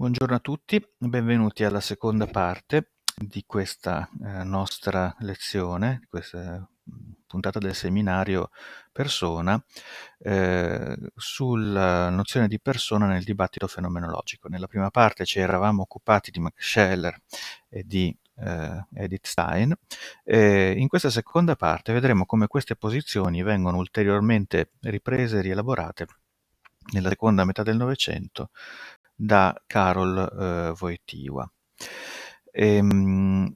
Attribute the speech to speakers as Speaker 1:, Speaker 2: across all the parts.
Speaker 1: Buongiorno a tutti, benvenuti alla seconda parte di questa eh, nostra lezione, di questa mm, puntata del seminario persona, eh, sulla nozione di persona nel dibattito fenomenologico. Nella prima parte ci eravamo occupati di Max Scheller e di eh, Edith Stein. E in questa seconda parte vedremo come queste posizioni vengono ulteriormente riprese e rielaborate nella seconda metà del Novecento da Carol eh, Wojtyła. Ehm,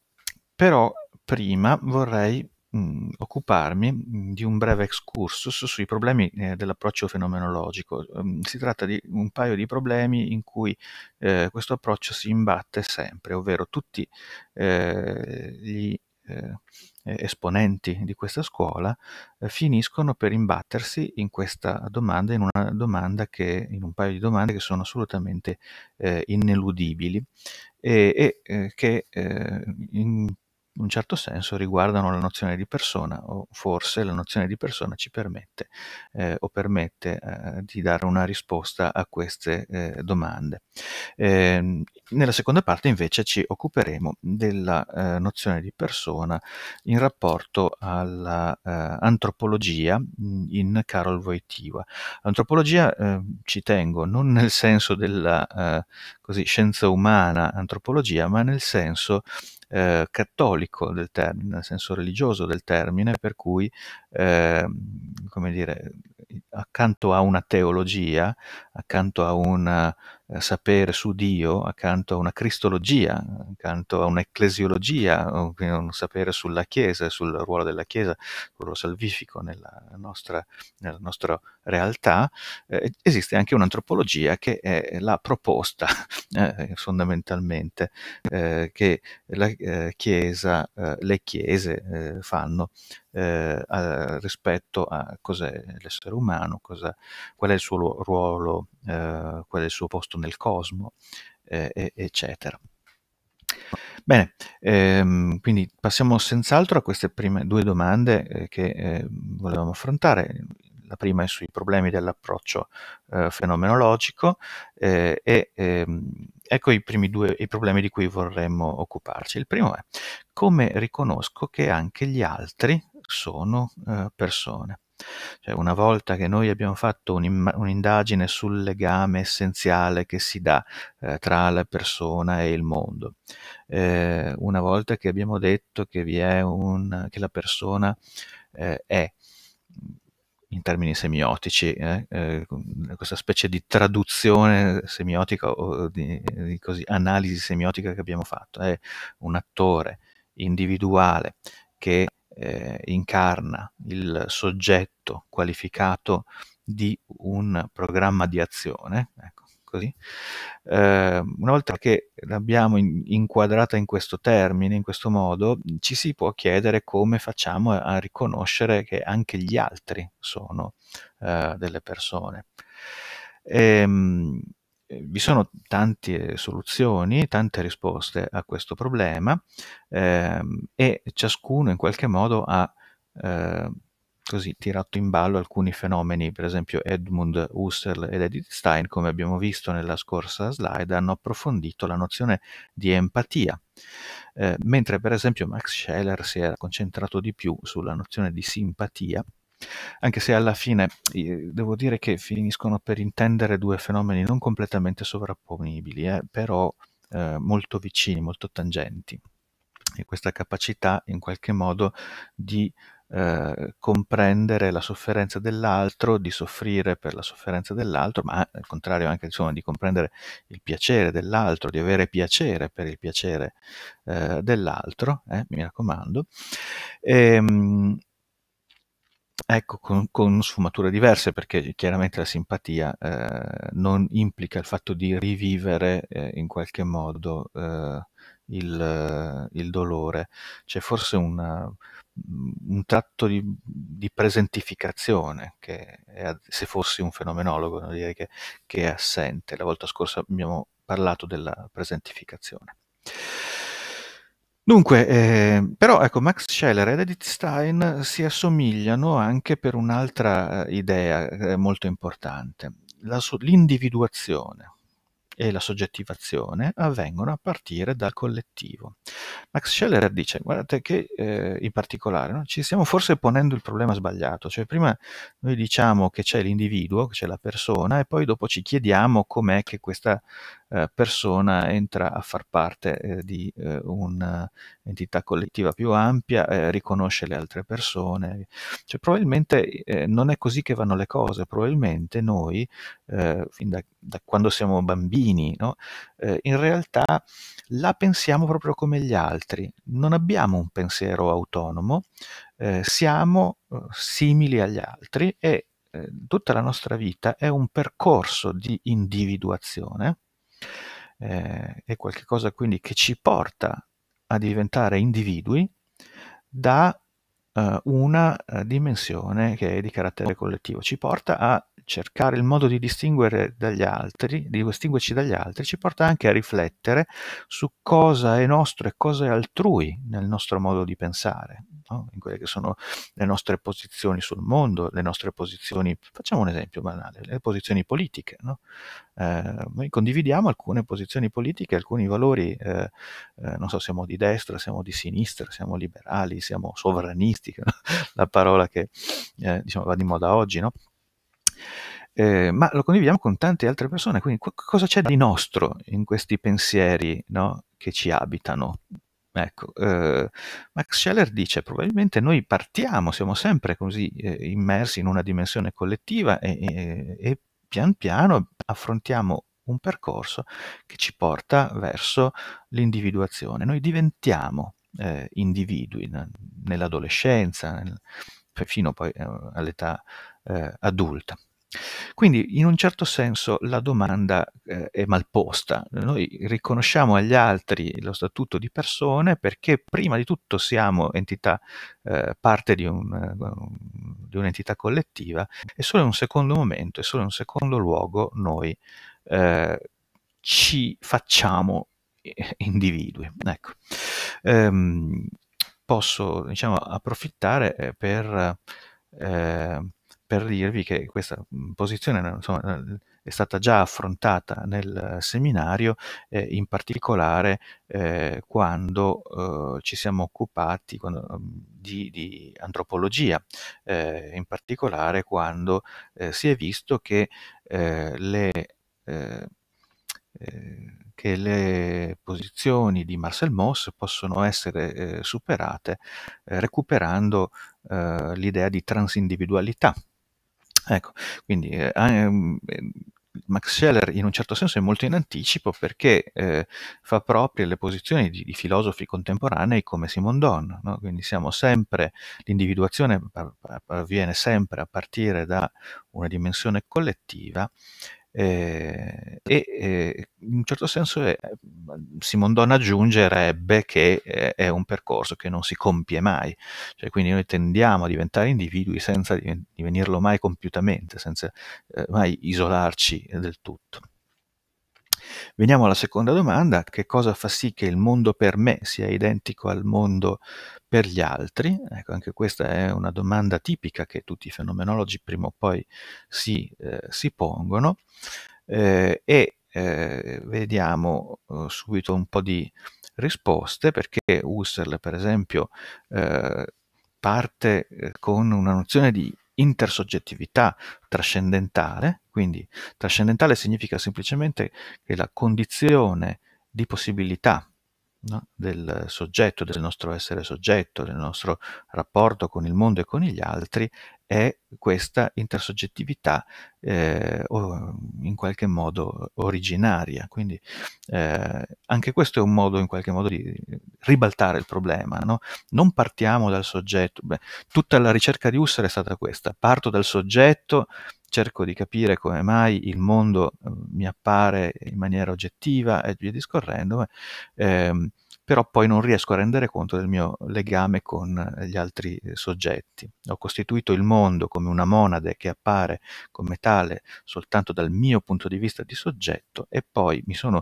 Speaker 1: però prima vorrei mh, mm, occuparmi mm, di un breve excursus sui problemi eh, dell'approccio fenomenologico. Ehm, si tratta di un paio di problemi in cui eh, questo approccio si imbatte sempre, ovvero tutti eh, gli eh, esponenti di questa scuola eh, finiscono per imbattersi in questa domanda, in una domanda che, in un paio di domande che sono assolutamente eh, ineludibili e, e eh, che in in un certo senso riguardano la nozione di persona o forse la nozione di persona ci permette eh, o permette eh, di dare una risposta a queste eh, domande. Ehm, nella seconda parte invece ci occuperemo della eh, nozione di persona in rapporto all'antropologia eh, mm, in Karol Wojtyła. Antropologia ehm, ci tengo non nel senso della eh, così, scienza umana antropologia ma nel senso eh, cattolico del termine, nel senso religioso del termine, per cui, eh, come dire, accanto a una teologia, accanto a una sapere su Dio accanto a una cristologia, accanto a un'ecclesiologia, un sapere sulla Chiesa, sul ruolo della Chiesa, sul ruolo salvifico nella nostra, nella nostra realtà, eh, esiste anche un'antropologia che è la proposta eh, fondamentalmente eh, che la eh, Chiesa, eh, le Chiese eh, fanno a, rispetto a cos'è l'essere umano, cosa, qual è il suo ruolo eh, qual è il suo posto nel cosmo, eh, eccetera. Bene, ehm, quindi passiamo senz'altro a queste prime due domande eh, che eh, volevamo affrontare. La prima è sui problemi dell'approccio fenomenologico e ehm, ecco i primi due i problemi di cui vorremmo occuparci. Il primo è come riconosco che anche gli altri sono eh, persone. Cioè, una volta che noi abbiamo fatto un'indagine sul legame essenziale che si dà eh, tra la persona e il mondo, eh, una volta che abbiamo detto che, un, che la persona eh, è in termini semiotici, eh, eh, questa specie di traduzione semiotica o di, di così, analisi semiotica che abbiamo fatto. È un attore individuale che eh, incarna il soggetto qualificato di un programma di azione, ecco, così, eh, una volta che l'abbiamo in, inquadrata in questo termine, in questo modo, ci si può chiedere come facciamo a, riconoscere che anche gli altri sono eh, delle persone. Ehm, eh, vi sono tante soluzioni, tante risposte a questo problema ehm, e ciascuno in qualche modo ha eh, così tirato in ballo alcuni fenomeni, per esempio Edmund Husserl ed Edith Stein, come abbiamo visto nella scorsa slide, hanno approfondito la nozione di empatia, eh, mentre per esempio Max Scheller si era concentrato di più sulla nozione di simpatia anche se alla fine devo dire che finiscono per intendere due fenomeni non completamente sovrapponibili, eh, però eh, molto vicini, molto tangenti. E questa capacità in qualche modo di eh, comprendere la sofferenza dell'altro, di soffrire per la sofferenza dell'altro, ma al contrario anche insomma, di comprendere il piacere dell'altro, di avere piacere per il piacere eh, dell'altro, eh, mi raccomando. E, ehm, Ecco, con con sfumature diverse perché chiaramente la simpatia, ehm, non implica il fatto di rivivere, ehm, in qualche modo, ehm, il il dolore. C'è forse una un tratto di di presentificazione che è se fossi un fenomenologo, no, direi che che è assente. La volta scorsa abbiamo parlato della presentificazione. Dunque, ehm, però ecco Max Scheller ed Edith Stein si assomigliano anche per un'altra eh, idea, eh, molto importante. La su l'individuazione e la soggettivazione avvengono a partire dal collettivo. Max Scheller dice, guardate che ehm, in particolare, no, ci stiamo forse ponendo il problema sbagliato, cioè prima noi diciamo che c'è l'individuo, che c'è la persona e poi dopo ci chiediamo com'è che questa, eh, persona entra a far parte eh, di eh, un'entità eh, collettiva più ampia, riconosce le altre persone. Cioè, probabilmente non è così che vanno le cose, probabilmente noi, fin da, da, quando siamo bambini, no? in realtà la pensiamo proprio come gli altri, non abbiamo un pensiero autonomo, siamo simili agli altri e tutta la nostra vita è un percorso di individuazione eh, è qualcosa quindi che ci porta a diventare individui da eh, una eh, dimensione che è di carattere collettivo, ci porta a cercare il modo di distinguere dagli altri, di distinguerci dagli altri, ci porta anche a riflettere su cosa è nostro e cosa è altrui nel nostro modo di pensare, no? in quelle che sono le nostre posizioni sul mondo, le nostre posizioni, facciamo un esempio banale, le posizioni politiche. No? Eh, noi condividiamo alcune posizioni politiche, alcuni valori, eh, eh, non so, siamo di destra, siamo di sinistra, siamo liberali, siamo sovranisti, la parola che eh, diciamo, va di moda oggi, no? eh, ma lo condividiamo con tante altre persone, quindi qu- cosa c'è di nostro in questi pensieri no, che ci abitano? Ecco, eh, Max Scheller dice probabilmente noi partiamo, siamo sempre così eh, immersi in una dimensione collettiva e, e, e pian piano affrontiamo un percorso che ci porta verso l'individuazione. Noi diventiamo eh, individui nell'adolescenza, nel, fino poi eh, all'età eh, adulta. Quindi in un certo senso la domanda eh, è posta. Noi riconosciamo agli altri lo statuto di persone perché prima di tutto siamo entità, eh, parte di, un, eh, di, un'entità collettiva e solo in un secondo momento e solo in un secondo luogo noi eh, ci facciamo eh, individui. Ecco. Ehm, posso diciamo, approfittare eh, per per dirvi che questa mhmm, posizione insomma, ehm, è stata già affrontata nel eh, seminario, eh, in particolare eh, quando eh, ci siamo occupati quando, mhmm, di, di, antropologia, eh, in particolare quando eh, si è visto che le che le posizioni di Marcel Mauss possono essere eh, superate eh, recuperando l'idea di transindividualità Ecco, quindi eh, ah, ehm, Max Scheller in un certo senso è molto in anticipo perché eh, fa proprie le posizioni di, di filosofi contemporanei come Simondon, no? quindi siamo sempre, l'individuazione avviene sempre a partire da una dimensione collettiva Ehm, e, e ehm, in un certo senso è, eh, mhmm, Simondona aggiungerebbe che è, eh, è, un percorso che non si compie mai, cioè, quindi noi tendiamo a diventare individui senza divenirlo mai compiutamente, senza eh, mai isolarci del tutto. Veniamo alla seconda domanda, che cosa fa sì che il mondo per me sia identico al mondo per gli altri? Ecco, anche questa è una domanda tipica che tutti i fenomenologi prima o poi si, eh, si pongono eh, e eh, vediamo eh, subito un po' di risposte perché Husserl, per esempio, eh, parte eh, con una nozione di intersoggettività trascendentale, quindi trascendentale significa semplicemente che la condizione di possibilità no? del soggetto, del nostro essere soggetto, del nostro rapporto con il mondo e con gli altri, è questa intersoggettività eh, in qualche modo originaria. Quindi eh, anche questo è un modo in qualche modo di ribaltare il problema. No? Non partiamo dal soggetto. Beh, tutta la ricerca di Husserl è stata questa. Parto dal soggetto cerco di capire come mai il mondo eh, mi appare in maniera oggettiva e via discorrendo. Ehm, però poi non riesco a rendere conto del mio legame con eh, gli altri eh, soggetti. Ho costituito il mondo come una monade che appare come tale soltanto dal mio punto di vista di soggetto e poi mi sono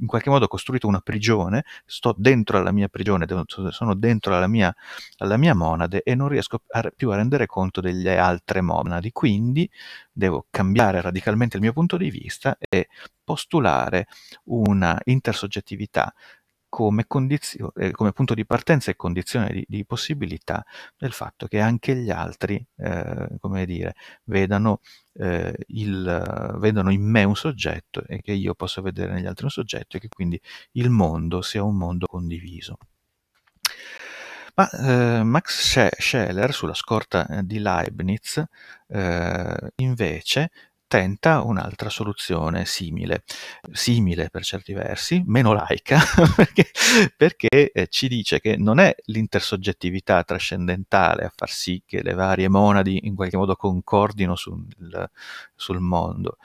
Speaker 1: in qualche modo costruito una prigione, sto dentro alla mia prigione, sono dentro alla mia, alla mia monade e non riesco a, più a rendere conto delle altre monadi, quindi devo cambiare radicalmente il mio punto di vista e postulare una intersoggettività come, eh, come, punto di partenza e condizione di, di, possibilità del fatto che anche gli altri, eh, come dire, vedano, eh, il, vedano, in me un soggetto e che io possa vedere negli altri un soggetto e che quindi il mondo sia un mondo condiviso. Ma eh, Max Scheller, sulla scorta eh, di Leibniz, eh, invece tenta un'altra soluzione simile, simile per certi versi, meno laica, perché, perché eh, ci dice che non è l'intersoggettività trascendentale a far sì che le varie monadi in qualche modo concordino sul, sul mondo,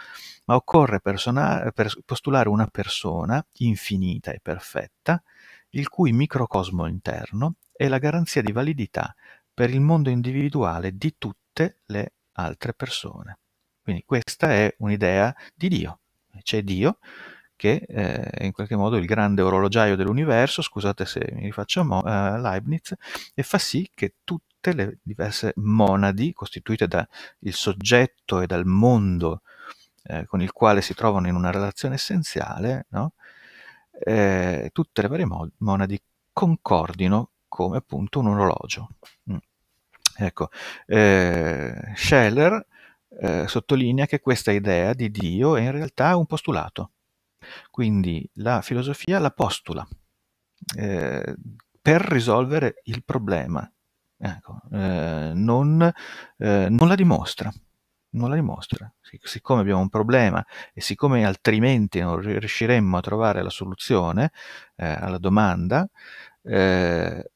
Speaker 1: ma occorre persona- per postulare una persona infinita e perfetta, il cui microcosmo interno è la garanzia di validità per il mondo individuale di tutte le altre persone. Quindi questa è un'idea di Dio. C'è Dio che eh, è in qualche modo il grande orologiaio dell'universo, scusate se mi rifaccio eh, a Leibniz, e fa sì che tutte le diverse monadi costituite dal soggetto e dal mondo eh, con il quale si trovano in una relazione essenziale, no? eh, tutte le varie monadi concordino come appunto un orologio. Mm. Ecco, eh, Scheller eh, sottolinea che questa idea di Dio è in realtà un postulato. Quindi la filosofia la postula eh, per risolvere il problema, ecco, eh, non, eh, non, la dimostra. Non la dimostra. Siccome abbiamo un problema e siccome altrimenti non riusciremmo a trovare la soluzione eh, alla domanda, eh,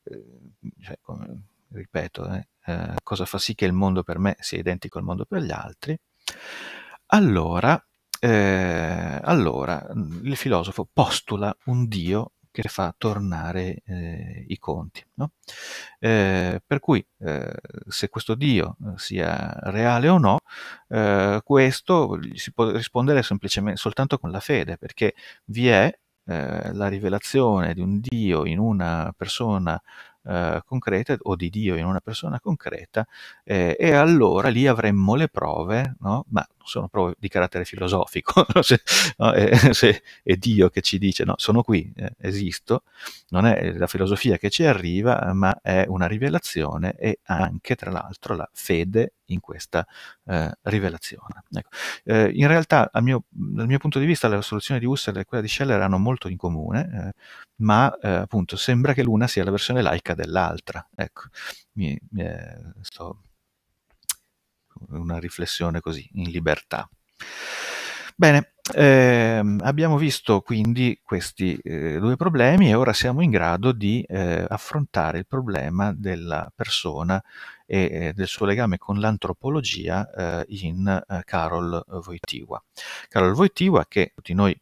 Speaker 1: cioè, come, ripeto, eh, eh, cosa fa sì che il mondo per me sia identico al mondo per gli altri, allora, eh, allora il filosofo postula un Dio che fa tornare eh, i conti. No? Eh, per cui eh, se questo Dio eh, sia reale o no, eh, questo si può rispondere semplicemente soltanto con la fede, perché vi è la rivelazione di un Dio in una persona eh, concreta o di Dio in una persona concreta eh, e allora lì avremmo le prove, no? ma sono prove di carattere filosofico, se, no? e, se, è Dio che ci dice no, sono qui, eh, esisto, non è la filosofia che ci arriva, ma è una rivelazione e anche tra l'altro la fede in questa eh, rivelazione. Ecco. Eh, in realtà, mio, dal mio punto di vista, la soluzione di Husserl e quella di Scheller hanno molto in comune, eh, ma eh, appunto sembra che l'una sia la versione laica dell'altra. Ecco, mi, mi è, eh, sto una riflessione così, in libertà. Bene, ehm, abbiamo visto quindi questi eh, due problemi e ora siamo in grado di eh, affrontare il problema della persona e eh, del suo legame con l'antropologia eh, in eh, Carol Wojtyła. Carol Wojtyła che tutti noi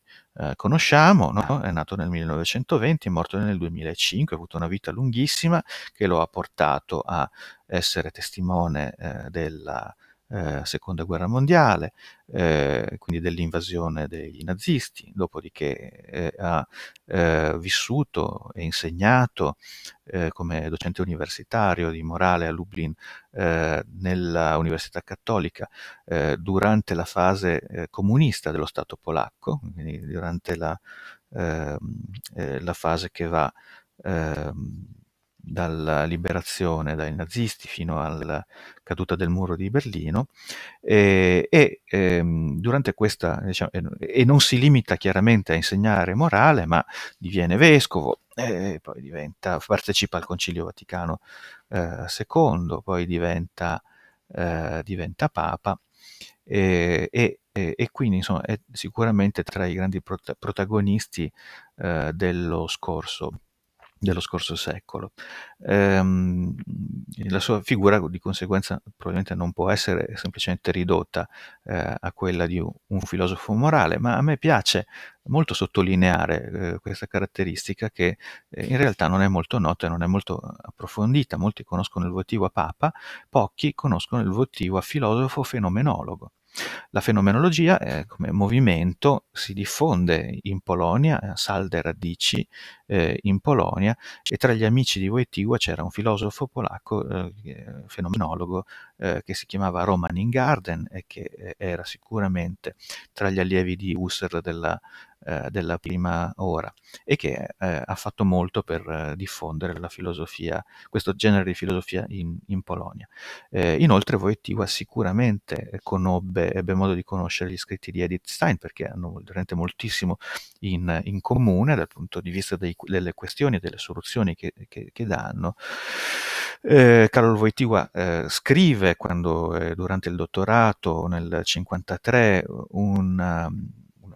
Speaker 1: conosciamo, no? è nato nel 1920, è morto nel 2005, ha avuto una vita lunghissima che lo ha portato a essere testimone eh, della eh, seconda guerra mondiale, eh, quindi dell'invasione dei nazisti, dopodiché eh, ha eh, vissuto e insegnato eh, come docente universitario di morale a Lublin eh, nella Università Cattolica durante la fase comunista dello Stato polacco, quindi durante la, ehm, la fase che va ehm, dalla liberazione dai nazisti fino alla caduta del muro di Berlino e, e, ehm, questa, diciamo, e, e non si limita chiaramente a insegnare morale ma diviene vescovo e poi diventa, partecipa al concilio Vaticano eh, II poi diventa, eh, diventa papa e, e, quindi insomma, è sicuramente tra i grandi prot- protagonisti eh, dello scorso dello scorso secolo. Ehm, la sua figura di conseguenza probabilmente non può essere semplicemente ridotta eh, a quella di un filosofo morale, ma a me piace molto sottolineare eh, questa caratteristica che eh, in realtà non è molto nota e non è molto approfondita. Molti conoscono il votivo a papa, pochi conoscono il votivo a filosofo fenomenologo. La fenomenologia eh, come movimento si diffonde in Polonia, salde radici eh, in Polonia e tra gli amici di Wojtyła c'era un filosofo polacco, eh, eh fenomenologo, eh, che si chiamava Roman Ingarden e che eh, era sicuramente tra gli allievi di Husserl della eh, della prima ora e che eh, ha fatto molto per eh, diffondere la filosofia, questo genere di filosofia in, in Polonia. inoltre Wojtyła sicuramente conobbe, ebbe modo di conoscere gli scritti di Edith Stein perché hanno veramente moltissimo in, in comune dal punto di vista dei, delle questioni e delle soluzioni che, che, che danno. Eh, Karol Wojtyła eh, scrive quando, eh, durante il dottorato nel 1953 un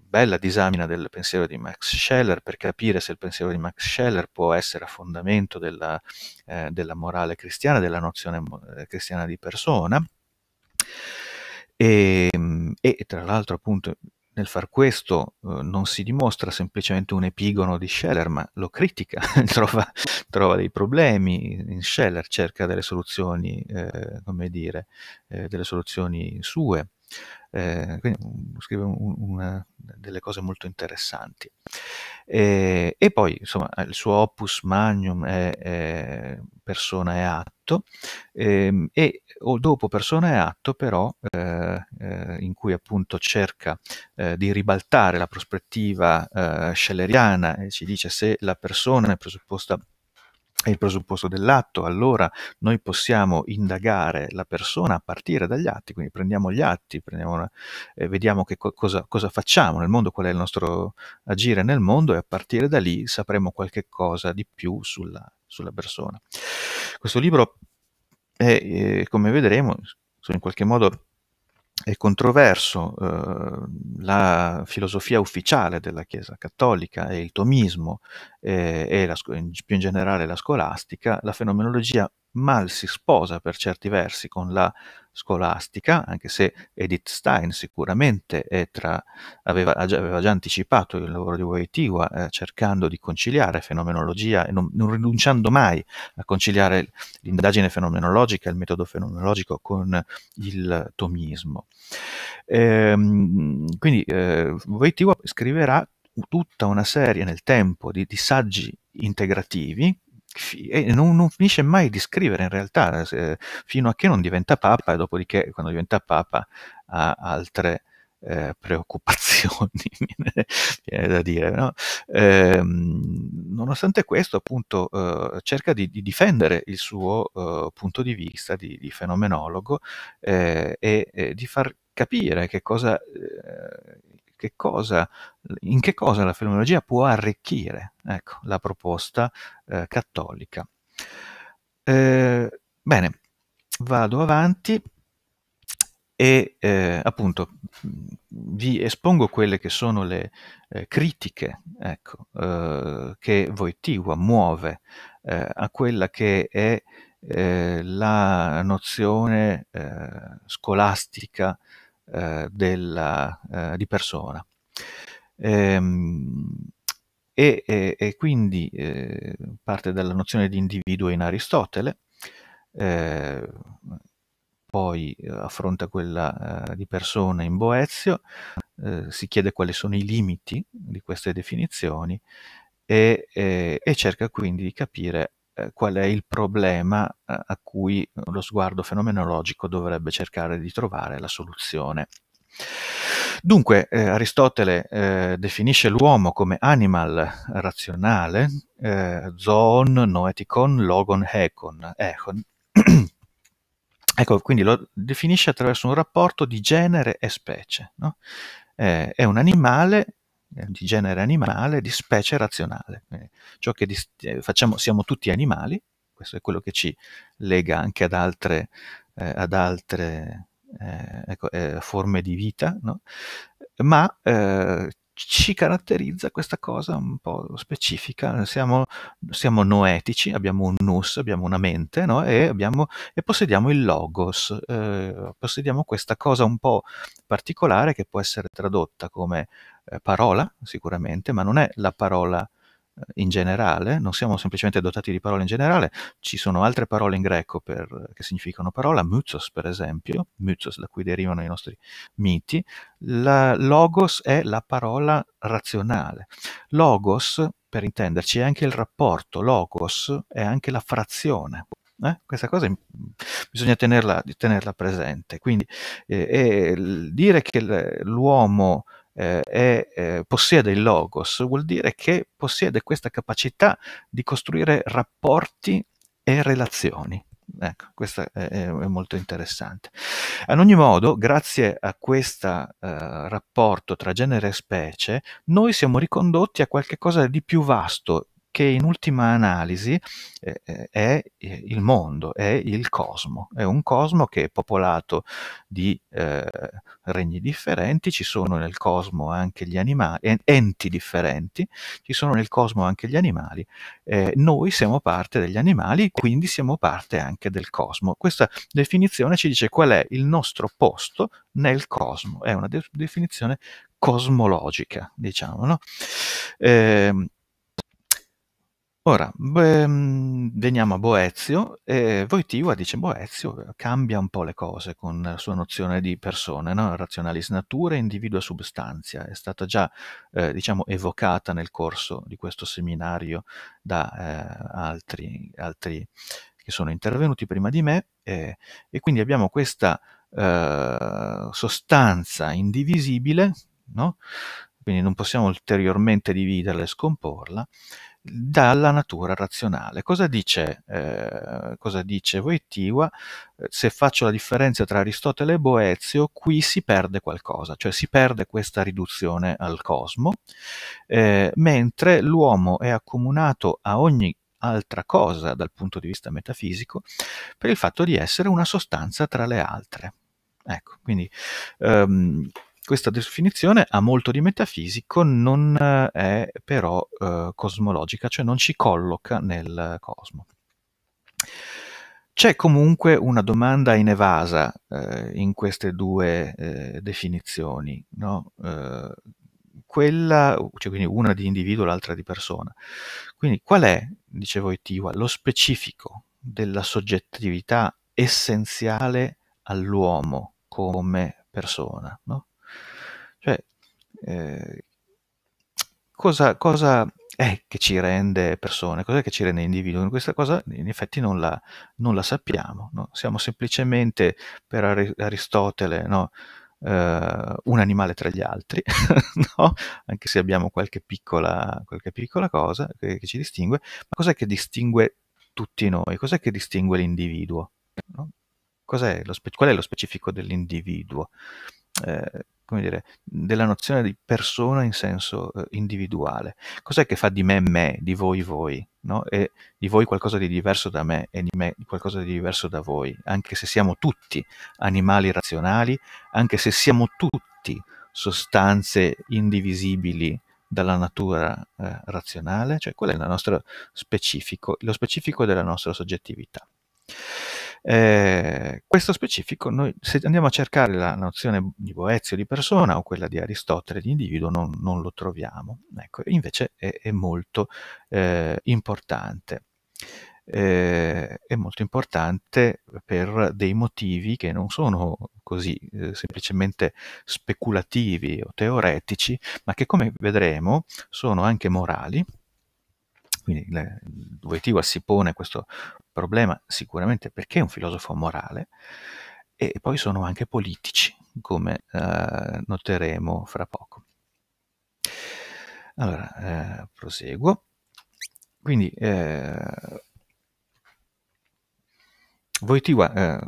Speaker 1: bella disamina del pensiero di Max Scheller per capire se il pensiero di Max Scheller può essere a fondamento della, eh, della morale cristiana, della nozione eh, cristiana di persona. Ehm, e, e tra l'altro appunto nel far questo eh, non si dimostra semplicemente un epigono di Scheller, ma lo critica, trova, trova, dei problemi in Scheller, cerca delle soluzioni, eh, come dire, eh, delle soluzioni sue. Eh, quindi mm, scrive un, una, delle cose molto interessanti. Eh, e poi, insomma, eh, il suo opus magnum è, è persona e atto, ehm, e dopo persona e atto, però, eh, eh, in cui appunto cerca eh, di ribaltare la prospettiva scelleriana e ci dice se la persona è presupposta è il presupposto dell'atto, allora noi possiamo indagare la persona a partire dagli atti, quindi prendiamo gli atti, prendiamo una, eh, vediamo co- cosa, cosa, facciamo nel mondo, qual è il nostro agire nel mondo e a partire da lì sapremo qualche cosa di più sulla, sulla persona. Questo libro è, eh, come vedremo, in qualche modo è controverso, eh, la filosofia ufficiale della Chiesa cattolica è il tomismo eh, e la, più in generale la scolastica, la fenomenologia Mal si sposa per certi versi con la scolastica, anche se Edith Stein sicuramente tra, aveva, aveva, già anticipato il lavoro di Wojtyła, eh, cercando di conciliare fenomenologia e non, non, rinunciando mai a conciliare l'indagine fenomenologica, il metodo fenomenologico con il tomismo. Ehm, quindi eh, Wojtyła scriverà tutta una serie nel tempo di, di saggi integrativi e non, non, finisce mai di scrivere in realtà, fino a che non diventa papa e dopodiché quando diventa papa ha altre eh, preoccupazioni, viene da dire. No? Eh, nonostante questo, appunto, eh, cerca di, di, difendere il suo eh, punto di vista di, di fenomenologo eh, e, e, di far capire che cosa eh, che cosa, in che cosa la fenomenologia può arricchire ecco, la proposta eh, cattolica. Eh, bene, vado avanti e eh, appunto vi espongo quelle che sono le eh, critiche ecco, eh, che Voitiva muove eh, a quella che è eh, la nozione eh, scolastica eh, della, eh, di persona. Ehm, e, e, e, quindi eh, parte dalla nozione di individuo in Aristotele, eh, poi eh, affronta quella eh, di persona in Boezio, eh, si chiede quali sono i limiti di queste definizioni e, e cerca quindi di capire eh, qual è il problema eh, a cui lo sguardo fenomenologico dovrebbe cercare di trovare la soluzione. Dunque, eh, Aristotele eh, definisce l'uomo come animal razionale, eh, zoon, noeticon, logon, hecon, econ. ecco, quindi lo definisce attraverso un rapporto di genere e specie. No? Eh, è un animale eh, di genere animale, di specie razionale. Eh, ciò che dis- eh, facciamo, siamo tutti animali, questo è quello che ci lega anche ad altre, eh, ad altre eh, ecco, forme di vita, no? ma ci caratterizza questa cosa un po' specifica. Siamo, siamo noetici, abbiamo un nus, abbiamo una mente no? e, abbiamo, e, possediamo il logos, eh, possediamo questa cosa un po' particolare che può essere tradotta come eh, parola, sicuramente, ma non è la parola eh, in generale, non siamo semplicemente dotati di parole in generale, ci sono altre parole in greco per, che significano parola, mythos per esempio, mythos da cui derivano i nostri miti, la logos è la parola razionale. Logos, per intenderci, è anche il rapporto, logos è anche la frazione, eh? Questa cosa bisogna tenerla, tenerla presente. Quindi eh, dire che l'uomo eh, è, eh, possiede il logos, vuol dire che possiede questa capacità di costruire rapporti e relazioni. Ecco, questo è, molto interessante. Ad ogni modo, grazie a questo eh, rapporto tra genere e specie, noi siamo ricondotti a qualcosa di più vasto che in ultima analisi eh, eh è eh, il mondo, è il cosmo, è un cosmo che è popolato di eh, regni differenti, ci sono nel cosmo anche gli animali, enti differenti, ci sono nel cosmo anche gli animali, eh, noi siamo parte degli animali, quindi siamo parte anche del cosmo. Questa definizione ci dice qual è il nostro posto nel cosmo, è una de- definizione cosmologica, diciamo, no? Eh, Ora, beh, mhmm, veniamo a Boezio e Wojtyła dice Boezio eh, cambia un po' le cose con la sua nozione di persone, no? razionalis natura, individua substanzia, è stata già eh, diciamo, evocata nel corso di questo seminario da eh, altri, altri, che sono intervenuti prima di me eh, e quindi abbiamo questa eh, sostanza indivisibile, no? quindi non possiamo ulteriormente dividerla e scomporla, dalla natura razionale. Cosa dice, eh, cosa dice Voitiva? Eh, se faccio la differenza tra Aristotele e Boezio, qui si perde qualcosa, cioè si perde questa riduzione al cosmo, eh, mentre l'uomo è accomunato a ogni altra cosa dal punto di vista metafisico per il fatto di essere una sostanza tra le altre. Ecco, quindi um, questa definizione ha molto di metafisico, non eh, è però eh, cosmologica, cioè non ci colloca nel cosmo. C'è comunque una domanda inevasa eh, in queste due eh, definizioni, no? eh, quella, cioè quindi una di individuo, e l'altra di persona. Quindi qual è, dicevo Etiwa, lo specifico della soggettività essenziale all'uomo come persona? No? Cioè, eh, cosa, cosa, è che ci rende persone? Cos'è che ci rende individui? Questa cosa in effetti non la, non la sappiamo. No? Siamo semplicemente, per Ar- Aristotele, no? Uh, un animale tra gli altri, no? anche se abbiamo qualche piccola, qualche piccola cosa che, che, ci distingue, ma cos'è che distingue tutti noi? Cos'è che distingue l'individuo? No? È spe- qual è lo specifico dell'individuo? Eh, come dire, della nozione di persona in senso eh, individuale. Cos'è che fa di me me, di voi voi, no? e di voi qualcosa di diverso da me e di me qualcosa di diverso da voi, anche se siamo tutti animali razionali, anche se siamo tutti sostanze indivisibili dalla natura eh, razionale, cioè quello è il nostro specifico, lo specifico della nostra soggettività. Eh, questo specifico, noi, se andiamo a cercare la nozione di Boezio di persona o quella di Aristotele di individuo, non, non lo troviamo. Ecco, invece è, è molto eh, importante. Eh, è molto importante per dei motivi che non sono così eh, semplicemente speculativi o teoretici, ma che come vedremo sono anche morali. Quindi l'obiettivo si pone questo problema sicuramente perché è un filosofo morale e poi sono anche politici, come eh, noteremo fra poco. Allora, eh, proseguo. Quindi, eh, Voitiva eh,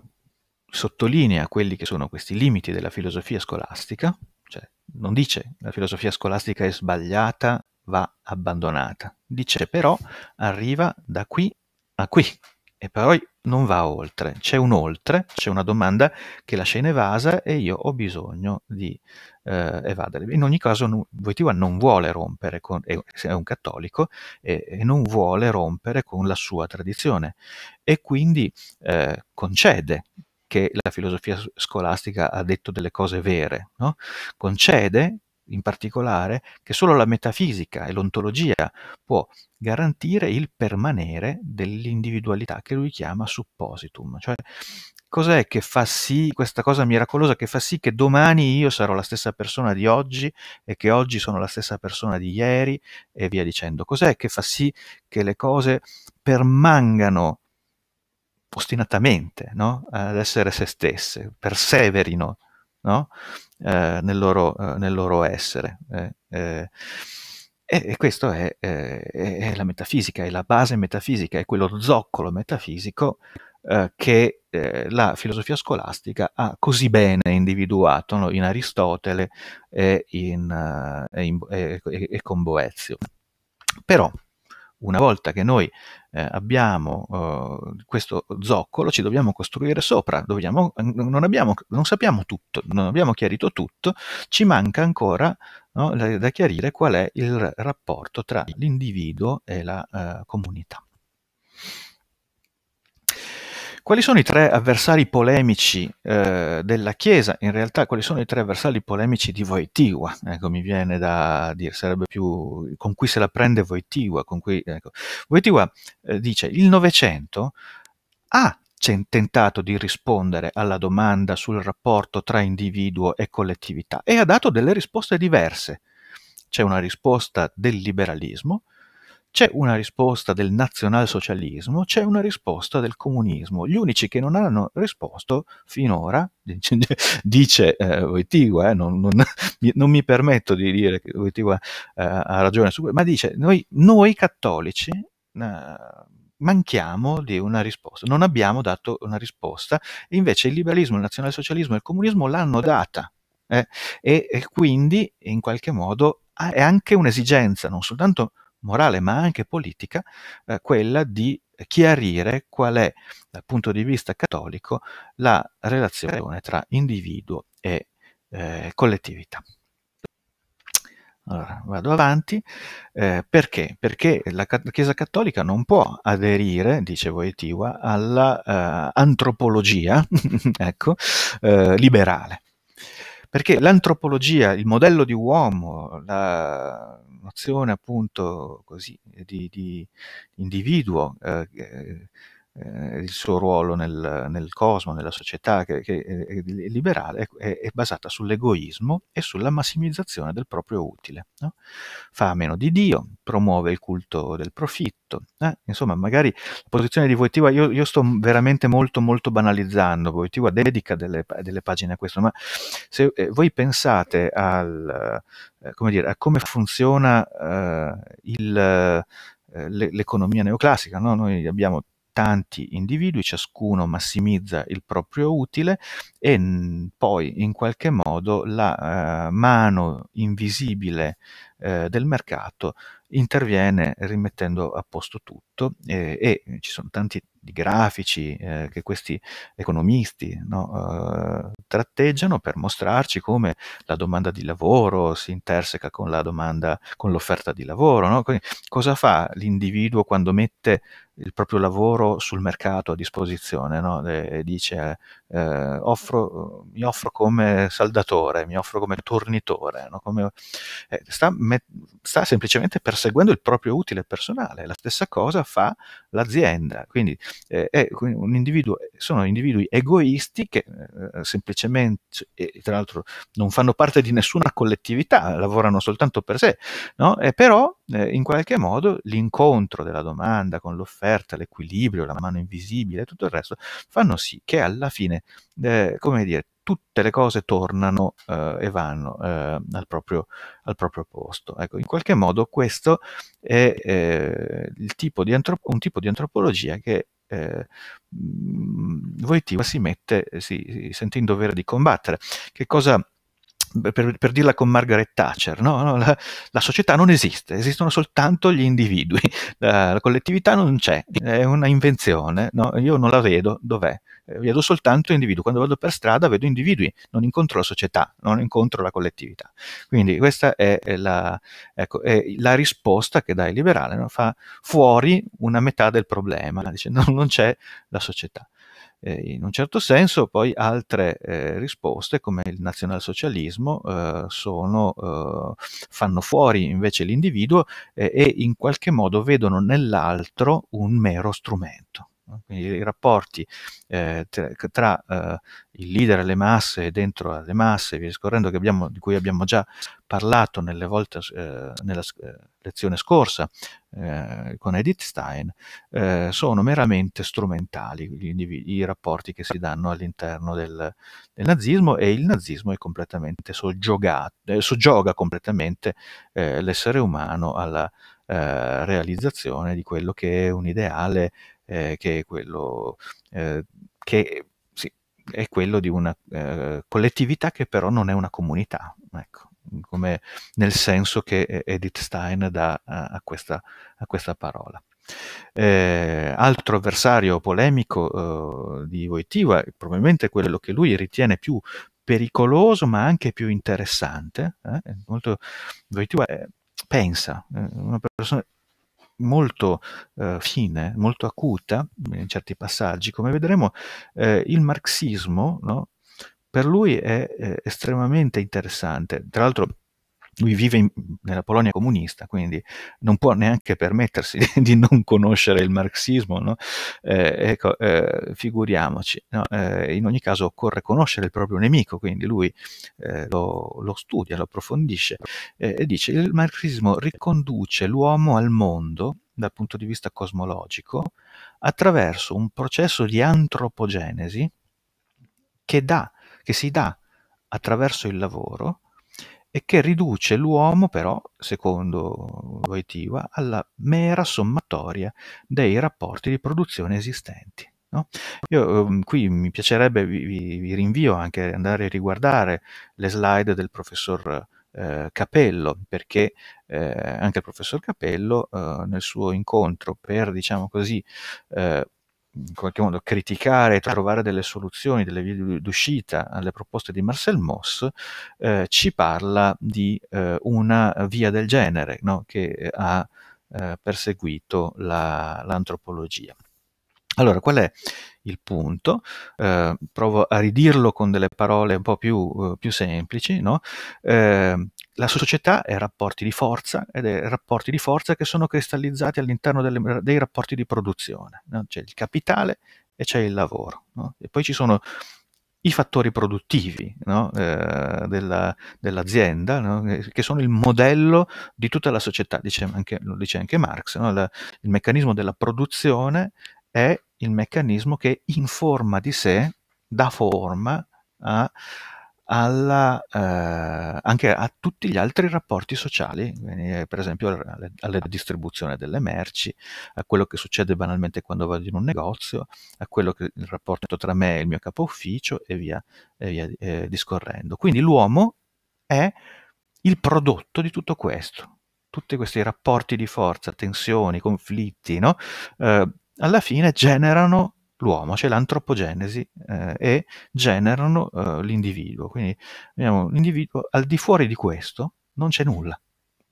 Speaker 1: sottolinea quelli che sono questi limiti della filosofia scolastica, cioè non dice la filosofia scolastica è sbagliata, va abbandonata, dice però arriva da qui a qui, e poi non va oltre. C'è un oltre, c'è una domanda che la lascia inevasa e io ho bisogno di eh, evadere. In ogni caso no, Voitiva non vuole rompere, con, è un cattolico e, e, non vuole rompere con la sua tradizione e quindi eh, concede che la filosofia scolastica ha detto delle cose vere, no? concede in particolare che solo la metafisica e l'ontologia può garantire il permanere dell'individualità che lui chiama suppositum, cioè cos'è che fa sì, questa cosa miracolosa che fa sì che domani io sarò la stessa persona di oggi e che oggi sono la stessa persona di ieri e via dicendo. Cos'è che fa sì che le cose permangano ostinatamente no? ad essere se stesse, perseverino, no? eh, nel, loro, eh, nel, loro, essere. Eh, eh. E, e questa eh, è, è, la metafisica, è la base metafisica, è quello zoccolo metafisico che la filosofia scolastica ha così bene individuato no? in Aristotele e, in, e, in, e con Boezio. Però, una volta che noi eh, abbiamo eh, questo zoccolo, ci dobbiamo costruire sopra, dobbiamo, non, abbiamo, non, sappiamo tutto, non abbiamo chiarito tutto, ci manca ancora no, da chiarire qual è il rapporto tra l'individuo e la eh, comunità. Quali sono i tre avversari polemici eh, della Chiesa? In realtà, quali sono i tre avversari polemici di Voitigua? Ecco, mi viene da dire, sarebbe più con cui se la prende Voitigua. Cui, ecco. Voitigua eh, dice: il Novecento ha tentato di rispondere alla domanda sul rapporto tra individuo e collettività e ha dato delle risposte diverse. C'è una risposta del liberalismo c'è una risposta del nazionalsocialismo, c'è una risposta del comunismo. Gli unici che non hanno risposto finora, dice, dice eh, eh, non, non, non, mi permetto di dire che Voitigua eh, ha ragione su ma dice noi, noi cattolici eh, manchiamo di una risposta, non abbiamo dato una risposta, invece il liberalismo, il nazionalsocialismo e il comunismo l'hanno data. Eh, e, e, quindi in qualche modo è anche un'esigenza non soltanto morale ma anche politica, eh, quella di chiarire qual è dal punto di vista cattolico la relazione tra individuo e eh, collettività. Allora, vado avanti. Eh, perché? Perché la, la, Chiesa Cattolica non può aderire, dice Voitiva, all'antropologia eh, antropologia ecco, eh, liberale perché l'antropologia, il modello di uomo, la nozione appunto così di, di individuo eh, eh eh, il suo ruolo nel, nel, cosmo, nella società che, che è, è, liberale, ecco, è, è, basata sull'egoismo e sulla massimizzazione del proprio utile. No? Fa a meno di Dio, promuove il culto del profitto. Eh? Insomma, magari la posizione di Voitiva, io, io, sto veramente molto molto banalizzando, Voitiva dedica delle, delle pagine a questo, ma se eh, voi pensate al, eh, come dire, a come funziona eh, il eh, l'economia neoclassica, no? noi abbiamo tanti individui, ciascuno massimizza il proprio utile e poi in qualche modo la eh, mano invisibile eh, del mercato interviene rimettendo a posto tutto tutto e, e ci sono tanti di grafici eh, che questi economisti no, eh, tratteggiano per mostrarci come la domanda di lavoro si interseca con, domanda, con l'offerta di lavoro. No? cosa fa l'individuo quando mette il proprio lavoro sul mercato a disposizione no? e, dice eh, offro, mi offro come saldatore, mi offro come tornitore, come, eh, sta, me, sta semplicemente perseguendo il proprio utile personale. La stessa cosa fa l'azienda. Quindi eh, è un individuo, sono individui egoisti che eh, eh semplicemente, cioè, e, tra l'altro, non fanno parte di nessuna collettività, lavorano soltanto per sé, no? e eh, però eh, in qualche modo l'incontro della domanda con l'offerta, l'equilibrio, la mano invisibile e tutto il resto fanno sì che alla fine, eh, come dire, tutte le cose tornano eh, e vanno eh, al proprio, al, proprio, posto. Ecco, in qualche modo questo è eh, tipo antrop- un tipo di antropologia che eh, mm, Voitiva si mette, si, si sente in dovere di combattere. Che cosa per, per dirla con Margaret Thatcher, no? No, la, la, società non esiste, esistono soltanto gli individui, la, la collettività non c'è, è una invenzione, no? io non la vedo, dov'è? Eh, vedo soltanto individui, quando vado per strada vedo individui, non incontro la società, non incontro la collettività. Quindi questa è la, ecco, è la risposta che dà il liberale, fa fuori una metà del problema, dice non, non c'è la società eh, in un certo senso poi altre eh, risposte come il nazionalsocialismo eh, sono, eh, fanno fuori invece l'individuo eh, e in qualche modo vedono nell'altro un mero strumento. Quindi i rapporti eh, tra, eh, il leader e le masse e dentro le masse, via discorrendo, abbiamo, di cui abbiamo già parlato nelle volte, eh, nella eh, lezione scorsa eh, con Edith Stein, eh, sono meramente strumentali i rapporti che si danno all'interno del, del, nazismo e il nazismo soggioga completamente l'essere umano alla realizzazione di quello che è un ideale eh, che è quello eh, che sì, è quello di una eh, collettività che però non è una comunità, ecco, come nel senso che Edith Stein dà a, a, questa, a questa parola. Eh, altro avversario polemico eh, di Voitiva, probabilmente quello che lui ritiene più pericoloso ma anche più interessante, eh, molto, Voitiva eh, pensa, eh, una persona molto eh, fine, molto acuta in certi passaggi, come vedremo eh, il marxismo no? per lui è eh, estremamente interessante. Tra l'altro lui vive in, nella Polonia comunista, quindi non può neanche permettersi di, di non conoscere il marxismo, no? eh, ecco, eh, figuriamoci. No? Eh, in ogni caso occorre conoscere il proprio nemico, quindi lui eh, lo, lo, studia, lo approfondisce eh, e dice il marxismo riconduce l'uomo al mondo dal punto di vista cosmologico attraverso un processo di antropogenesi che, dà, che si dà attraverso il lavoro e che riduce l'uomo però, secondo Wojtyła, alla mera sommatoria dei rapporti di produzione esistenti. No? Io um, qui mi piacerebbe, vi, vi, rinvio anche andare a riguardare le slide del professor eh, Capello, perché eh, anche il professor Capello eh, nel suo incontro per, diciamo così, eh, in qualche modo criticare certo. trovare delle soluzioni, delle vie d'uscita alle proposte di Marcel Moss, eh, ci parla di eh, una via del genere no? che eh, ha eh, perseguito la, l'antropologia. Allora, qual è il punto? Eh, provo a ridirlo con delle parole un po' più, eh, più semplici. No? Eh, la società è rapporti di forza ed è rapporti di forza che sono cristallizzati all'interno delle, dei rapporti di produzione. No? C'è il capitale e c'è il lavoro. No? E poi ci sono i fattori produttivi no? eh, della, dell'azienda, no? Eh, che sono il modello di tutta la società, dice anche, lo dice anche Marx, no? la, il meccanismo della produzione è il meccanismo che informa di sé, dà forma a, alla, eh, anche a tutti gli altri rapporti sociali, eh, per esempio alla distribuzione delle merci, a quello che succede banalmente quando vado in un negozio, a quello che il rapporto tra me e il mio capo ufficio e via, e via eh, discorrendo. Quindi l'uomo è il prodotto di tutto questo, tutti questi rapporti di forza, tensioni, conflitti, no? eh, alla fine generano l'uomo, c'è cioè l'antropogenesi eh, e generano eh, l'individuo. Quindi abbiamo l'individuo al di fuori di questo non c'è nulla.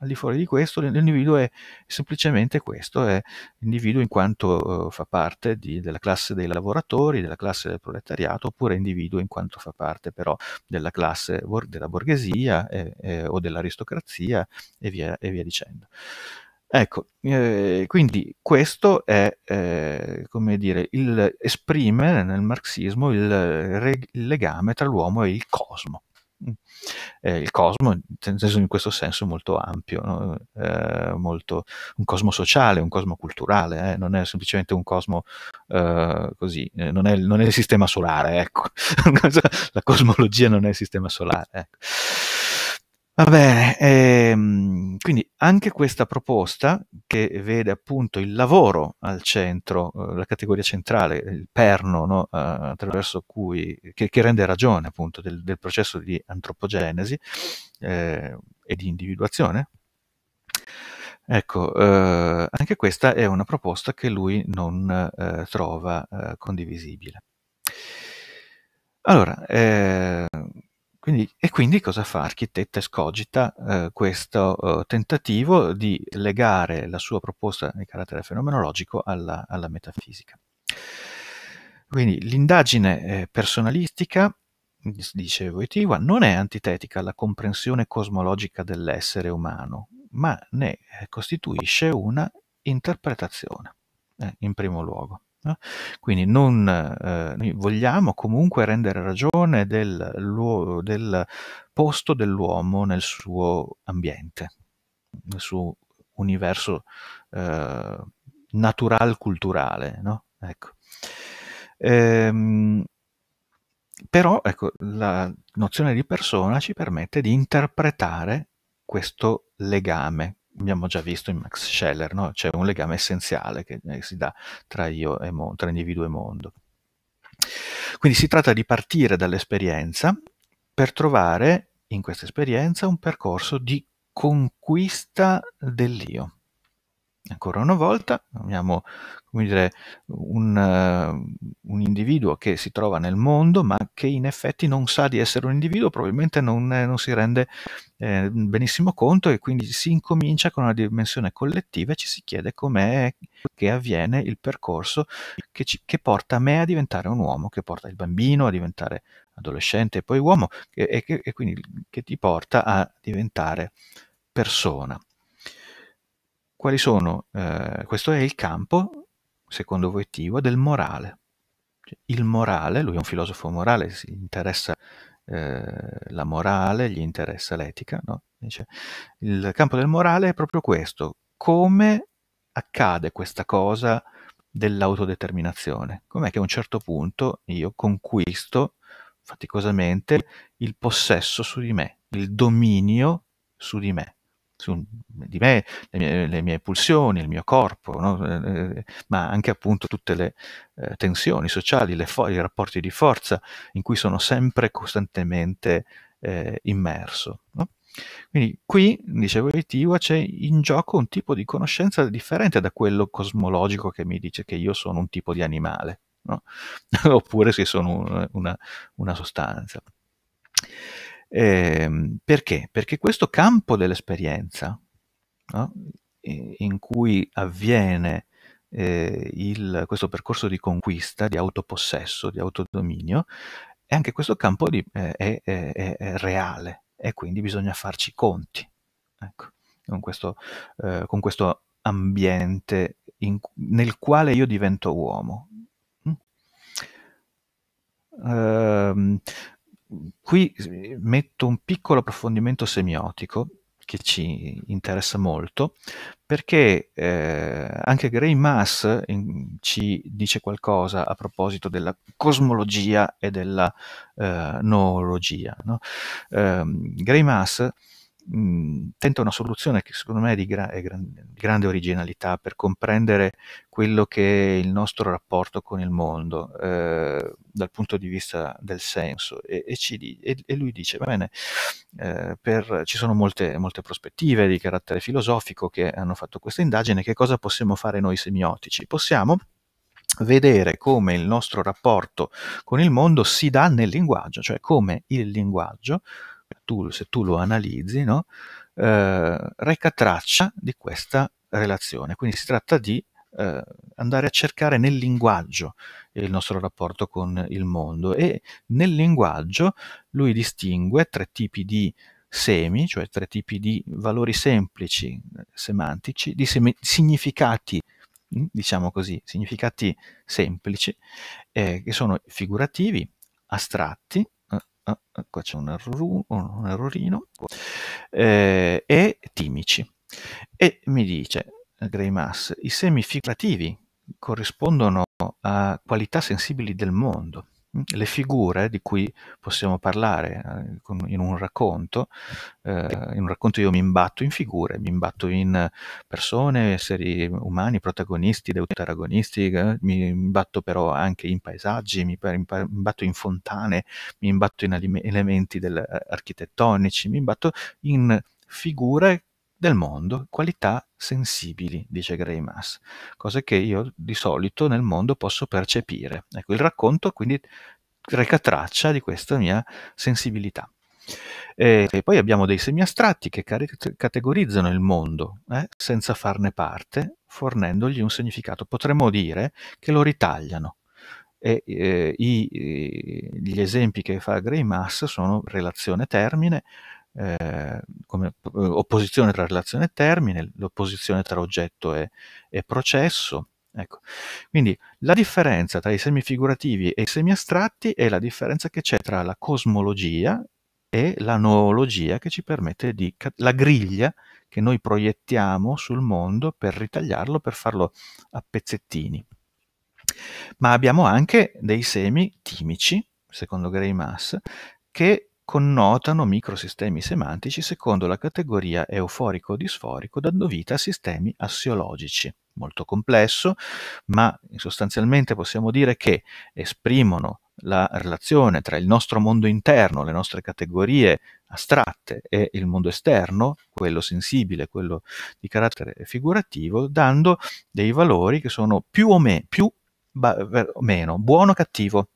Speaker 1: Al di fuori di questo l'individuo è semplicemente questo, è l'individuo in quanto eh, fa parte di, della classe dei lavoratori, della classe del proletariato, oppure individuo in quanto fa parte però della classe della borghesia eh, eh, o dell'aristocrazia e via, e via dicendo. Ecco, eh, quindi questo è, eh, come dire, il, esprime nel marxismo il, il, legame tra l'uomo e il cosmo. Mm. Eh, il cosmo, in questo senso molto ampio, no? Eh, molto, un cosmo sociale, un cosmo culturale, eh, non è semplicemente un cosmo eh, così, non è, non, è, il sistema solare, ecco. la cosmologia non è il sistema solare. Ecco. Va bene, ehm, quindi anche questa proposta che vede appunto il lavoro al centro, eh, la categoria centrale, il perno no, eh, attraverso cui, che, che, rende ragione appunto del, del processo di antropogenesi eh, e di individuazione, ecco, eh, anche questa è una proposta che lui non eh, trova condivisibile. Allora, quindi, e quindi cosa fa Architetta Escogita? Eh, questo eh, tentativo di legare la sua proposta di carattere fenomenologico alla, alla metafisica. Quindi l'indagine eh, personalistica, dice Voitiva, non è antitetica alla comprensione cosmologica dell'essere umano, ma ne eh, costituisce una interpretazione, eh, in primo luogo. No? Quindi non, eh, noi vogliamo comunque rendere ragione del, del posto dell'uomo nel suo ambiente, nel suo universo eh, natural-culturale. No? Ecco. Ehm, però ecco, la nozione di persona ci permette di interpretare questo legame, abbiamo già visto in Max Scheller, no? c'è un legame essenziale che eh, si dà tra, io e mo- tra individuo e mondo. Quindi si tratta di partire dall'esperienza per trovare in questa esperienza un percorso di conquista dell'io ancora una volta abbiamo dire, un, uh, un, individuo che si trova nel mondo ma che in effetti non sa di essere un individuo, probabilmente non, eh, non si rende eh, benissimo conto e quindi si incomincia con una dimensione collettiva e ci si chiede com'è che avviene il percorso che, ci, che porta me a diventare un uomo, che porta il bambino a diventare adolescente e poi uomo e, e, e quindi che ti porta a diventare persona quali sono, eh, questo è il campo, secondo Voitiva, del morale. Cioè, il morale, lui è un filosofo morale, si interessa eh, la morale, gli interessa l'etica. No? Dice, il campo del morale è proprio questo, come accade questa cosa dell'autodeterminazione? Com'è che a un certo punto io conquisto faticosamente il possesso su di me, il dominio su di me? su di me, le mie, le mie, pulsioni, il mio corpo, no? Eh, eh, ma anche appunto tutte le eh, tensioni sociali, le fo- i rapporti di forza in cui sono sempre costantemente eh, immerso. No? Quindi qui, dicevo Itiwa, c'è in gioco un tipo di conoscenza differente da quello cosmologico che mi dice che io sono un tipo di animale, no? oppure se sono una, una sostanza. Eh, perché? Perché questo campo dell'esperienza, no? in cui avviene eh, il, questo percorso di conquista, di autopossesso, di autodominio, è anche questo campo di, eh, è, è, è, reale e quindi bisogna farci i conti ecco, con, questo, eh, con, questo, ambiente in, nel quale io divento uomo. Mm. Ehm, qui metto un piccolo approfondimento semiotico che ci interessa molto, perché eh, anche Gray Mass in, ci dice qualcosa a proposito della cosmologia e della eh, noologia. No? Eh, Gray Mass mh, tenta una soluzione che secondo me è di, gra- è gran- di, grande originalità per comprendere quello che è il nostro rapporto con il mondo eh, dal punto di vista del senso e, e, ci, e lui dice, va bene, eh, per, ci sono molte, molte prospettive di carattere filosofico che hanno fatto questa indagine, che cosa possiamo fare noi semiotici? Possiamo vedere come il nostro rapporto con il mondo si dà nel linguaggio, cioè come il linguaggio tu, se tu lo analizzi, no? eh, reca traccia di questa relazione. Quindi si tratta di eh, andare a cercare nel linguaggio il nostro rapporto con il mondo e nel linguaggio lui distingue tre tipi di semi, cioè tre tipi di valori semplici, semantici, di sem- significati mm, diciamo così, significati semplici, eh, che sono figurativi, astratti Ah, ah, qua c'è un, error, un errorino, eh, e timici. E mi dice Grey Mass, i semi figurativi corrispondono a qualità sensibili del mondo le figure di cui possiamo parlare eh, in un racconto, eh, in un racconto io mi imbatto in figure, mi imbatto in persone, esseri umani, protagonisti, deuteragonisti, eh, mi imbatto però anche in paesaggi, mi imbatto in fontane, mi imbatto in elementi del, eh, architettonici, mi imbatto in figure del mondo, qualità sensibili, dice Greimas, cose che io di solito nel mondo posso percepire. Ecco, il racconto quindi reca traccia di questa mia sensibilità. Eh, e poi abbiamo dei semiastratti che categorizzano il mondo eh, senza farne parte, fornendogli un significato. Potremmo dire che lo ritagliano. E, eh, i, eh, gli esempi che fa Greimas sono relazione termine, eh, come opposizione tra relazione e termine, l'opposizione tra oggetto e, e processo. Ecco. Quindi la differenza tra i semi figurativi e i semi astratti è la differenza che c'è tra la cosmologia e la noologia che ci permette di la griglia che noi proiettiamo sul mondo per ritagliarlo, per farlo a pezzettini. Ma abbiamo anche dei semi timici, secondo Grey Mass, che connotano microsistemi semantici secondo la categoria euforico-disforico dando vita a sistemi assiologici. Molto complesso, ma sostanzialmente possiamo dire che esprimono la relazione tra il nostro mondo interno, le nostre categorie astratte e il mondo esterno, quello sensibile, quello di carattere figurativo, dando dei valori che sono più o, me, più o meno buono o cattivo,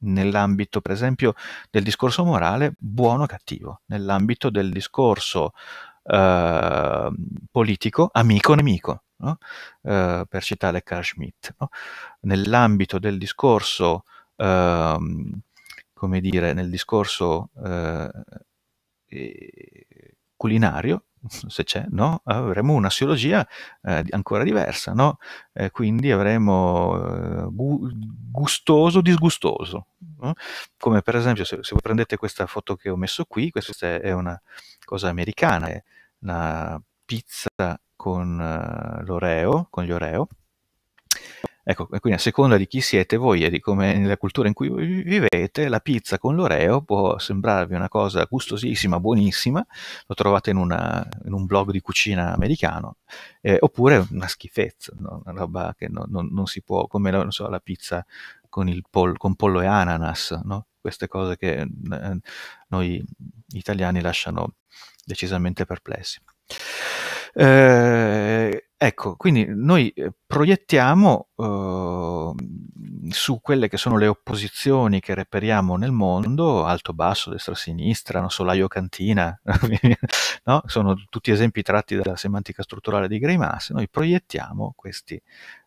Speaker 1: nell'ambito per esempio del discorso morale buono o cattivo, nell'ambito del discorso eh, politico amico o nemico, no? eh, per citare Carl Schmitt, no? nell'ambito del discorso, eh, come dire, nel discorso eh, culinario se c'è, no? avremo una siologia eh, ancora diversa, no? eh, quindi avremo eh, gu- gustoso, disgustoso, no? come per esempio se, se, voi prendete questa foto che ho messo qui, questa è una cosa americana, è una pizza con uh, l'oreo, con gli oreo, Ecco, quindi a seconda di chi siete voi e di come nella cultura in cui vivete, la pizza con l'oreo può sembrarvi una cosa gustosissima, buonissima, lo trovate in, una, in un blog di cucina americano, eh, oppure una schifezza, no? una roba che no, no, non si può, come la, so, la pizza con, pol, con, pollo e ananas, queste cose che eh, noi italiani lasciano decisamente perplessi. Eh, Ecco, quindi noi eh, proiettiamo eh, su quelle che sono le opposizioni che reperiamo nel mondo, alto-basso, destra-sinistra, no, solaio-cantina, no? sono tutti esempi tratti dalla semantica strutturale di Greimas, noi proiettiamo questi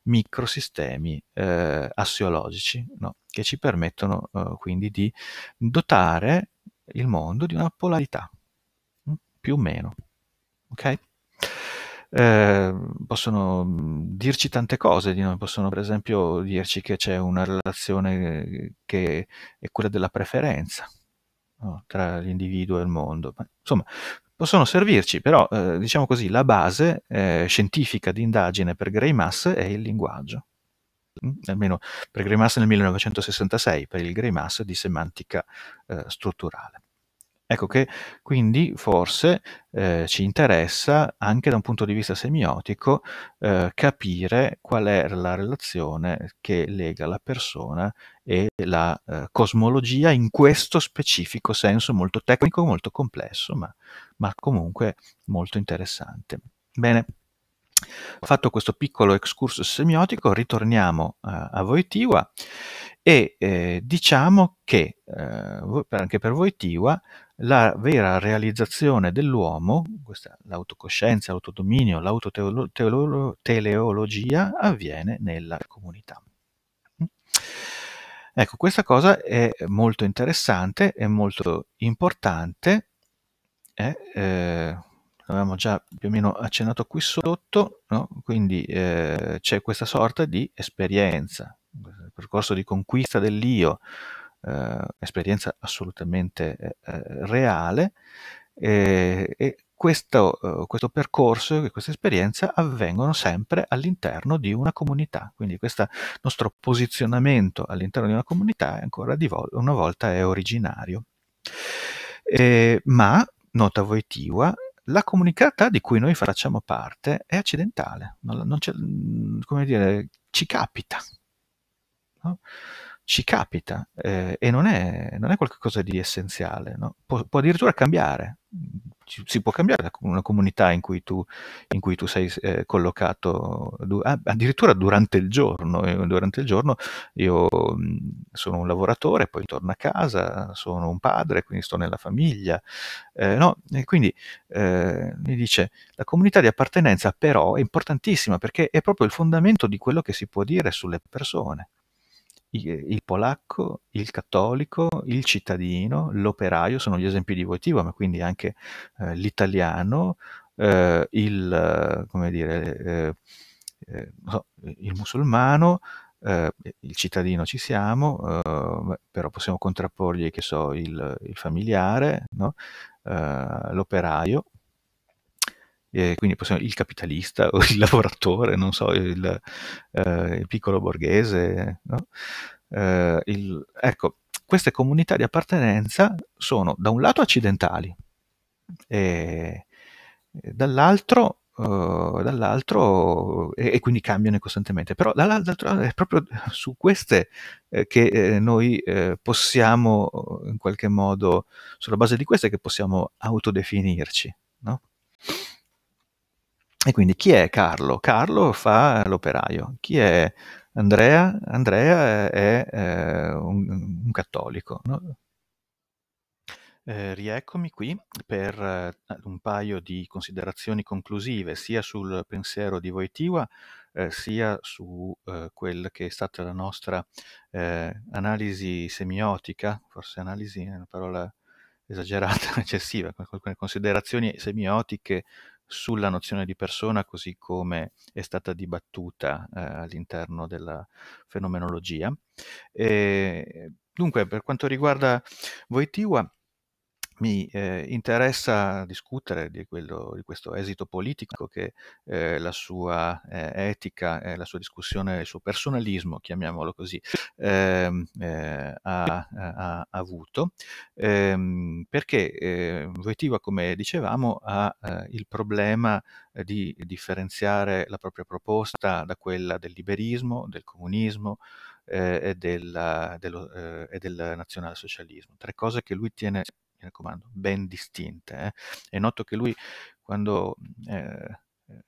Speaker 1: microsistemi eh, assiologici no? che ci permettono eh, quindi di dotare il mondo di una polarità, mm, più o meno. Okay? eh, possono mm, dirci tante cose di noi, possono per esempio dirci che c'è una relazione eh, che è quella della preferenza no? tra l'individuo e il mondo. Ma, insomma, possono servirci, però eh, diciamo così, la base eh, scientifica di indagine per Grey Mass è il linguaggio mm, almeno per Mass nel 1966, per il Mass di semantica eh, strutturale. Ecco che quindi forse eh, ci interessa anche da un punto di vista semiotico eh, capire qual è la relazione che lega la persona e la eh, cosmologia in questo specifico senso molto tecnico, molto complesso, ma, ma comunque molto interessante. Bene. Fatto questo piccolo excursus semiotico, ritorniamo a, a Voitiva e eh, diciamo che eh, anche per Voitiva la vera realizzazione dell'uomo, questa, l'autocoscienza, l'autodominio, l'autoteleologia, avviene nella comunità. Ecco, questa cosa è molto interessante, è molto importante, eh, eh, avevamo già più o meno accennato qui sotto, no? quindi eh, c'è questa sorta di esperienza, il percorso di conquista dell'io, eh, esperienza assolutamente eh, eh reale e, eh, e questo, uh, questo, percorso e questa esperienza avvengono sempre all'interno di una comunità, quindi questo nostro posizionamento all'interno di una comunità è ancora vo- una volta è originario. E, ma, nota voitiva, la comunità di cui noi facciamo parte è accidentale, non, non mm, come dire, ci capita. No? ci capita eh, e non è, non è, qualcosa di essenziale, no? Pu- può addirittura cambiare, ci, si può cambiare da una comunità in cui tu, in cui tu sei eh, collocato, du- ah, addirittura durante il giorno, io, eh, durante il giorno io mh, mm, sono un lavoratore, poi torno a casa, sono un padre, quindi sto nella famiglia, eh, no? E quindi eh, mi dice la comunità di appartenenza però è importantissima perché è proprio il fondamento di quello che si può dire sulle persone il polacco, il cattolico, il cittadino, l'operaio sono gli esempi di votivo, ma quindi anche eh, l'italiano, eh, il, dire, eh, eh il, musulmano, eh, il cittadino ci siamo, eh, però possiamo contrapporgli, che so, il, il familiare, no? l'operaio, eh, quindi possiamo, il capitalista o il lavoratore, non so, il, eh, il piccolo borghese. No? Eh, il, ecco, queste comunità di appartenenza sono da un lato accidentali e, dall'altro Uh, dall'altro e, e, quindi cambiano costantemente. Però dall'altro è proprio su queste eh, che eh, noi eh, possiamo in qualche modo, sulla base di queste che possiamo autodefinirci. E quindi chi è Carlo? Carlo fa l'operaio. Chi è Andrea? Andrea è, è eh, un, un, cattolico. No? Eh, rieccomi qui per eh, un paio di considerazioni conclusive sia sul pensiero di Voitiva eh, sia su eh, quella che è stata la nostra eh, analisi semiotica, forse analisi è una parola esagerata, eccessiva, alcune considerazioni semiotiche sulla nozione di persona così come è stata dibattuta eh, all'interno della fenomenologia. E, eh, dunque, per quanto riguarda Voitiva, mi eh, interessa discutere di, quello, di, questo esito politico che eh, la sua eh, etica, la sua discussione, il suo personalismo, chiamiamolo così, ehm, eh, ha, ha, ha, avuto, ehm, perché eh, Voitiva, come dicevamo, ha eh, il problema di differenziare la propria proposta da quella del liberismo, del comunismo, e, della, dello, e del nazionalsocialismo, tre cose che lui tiene mi raccomando, ben distinte. Eh. È noto che lui quando... Mm, eh,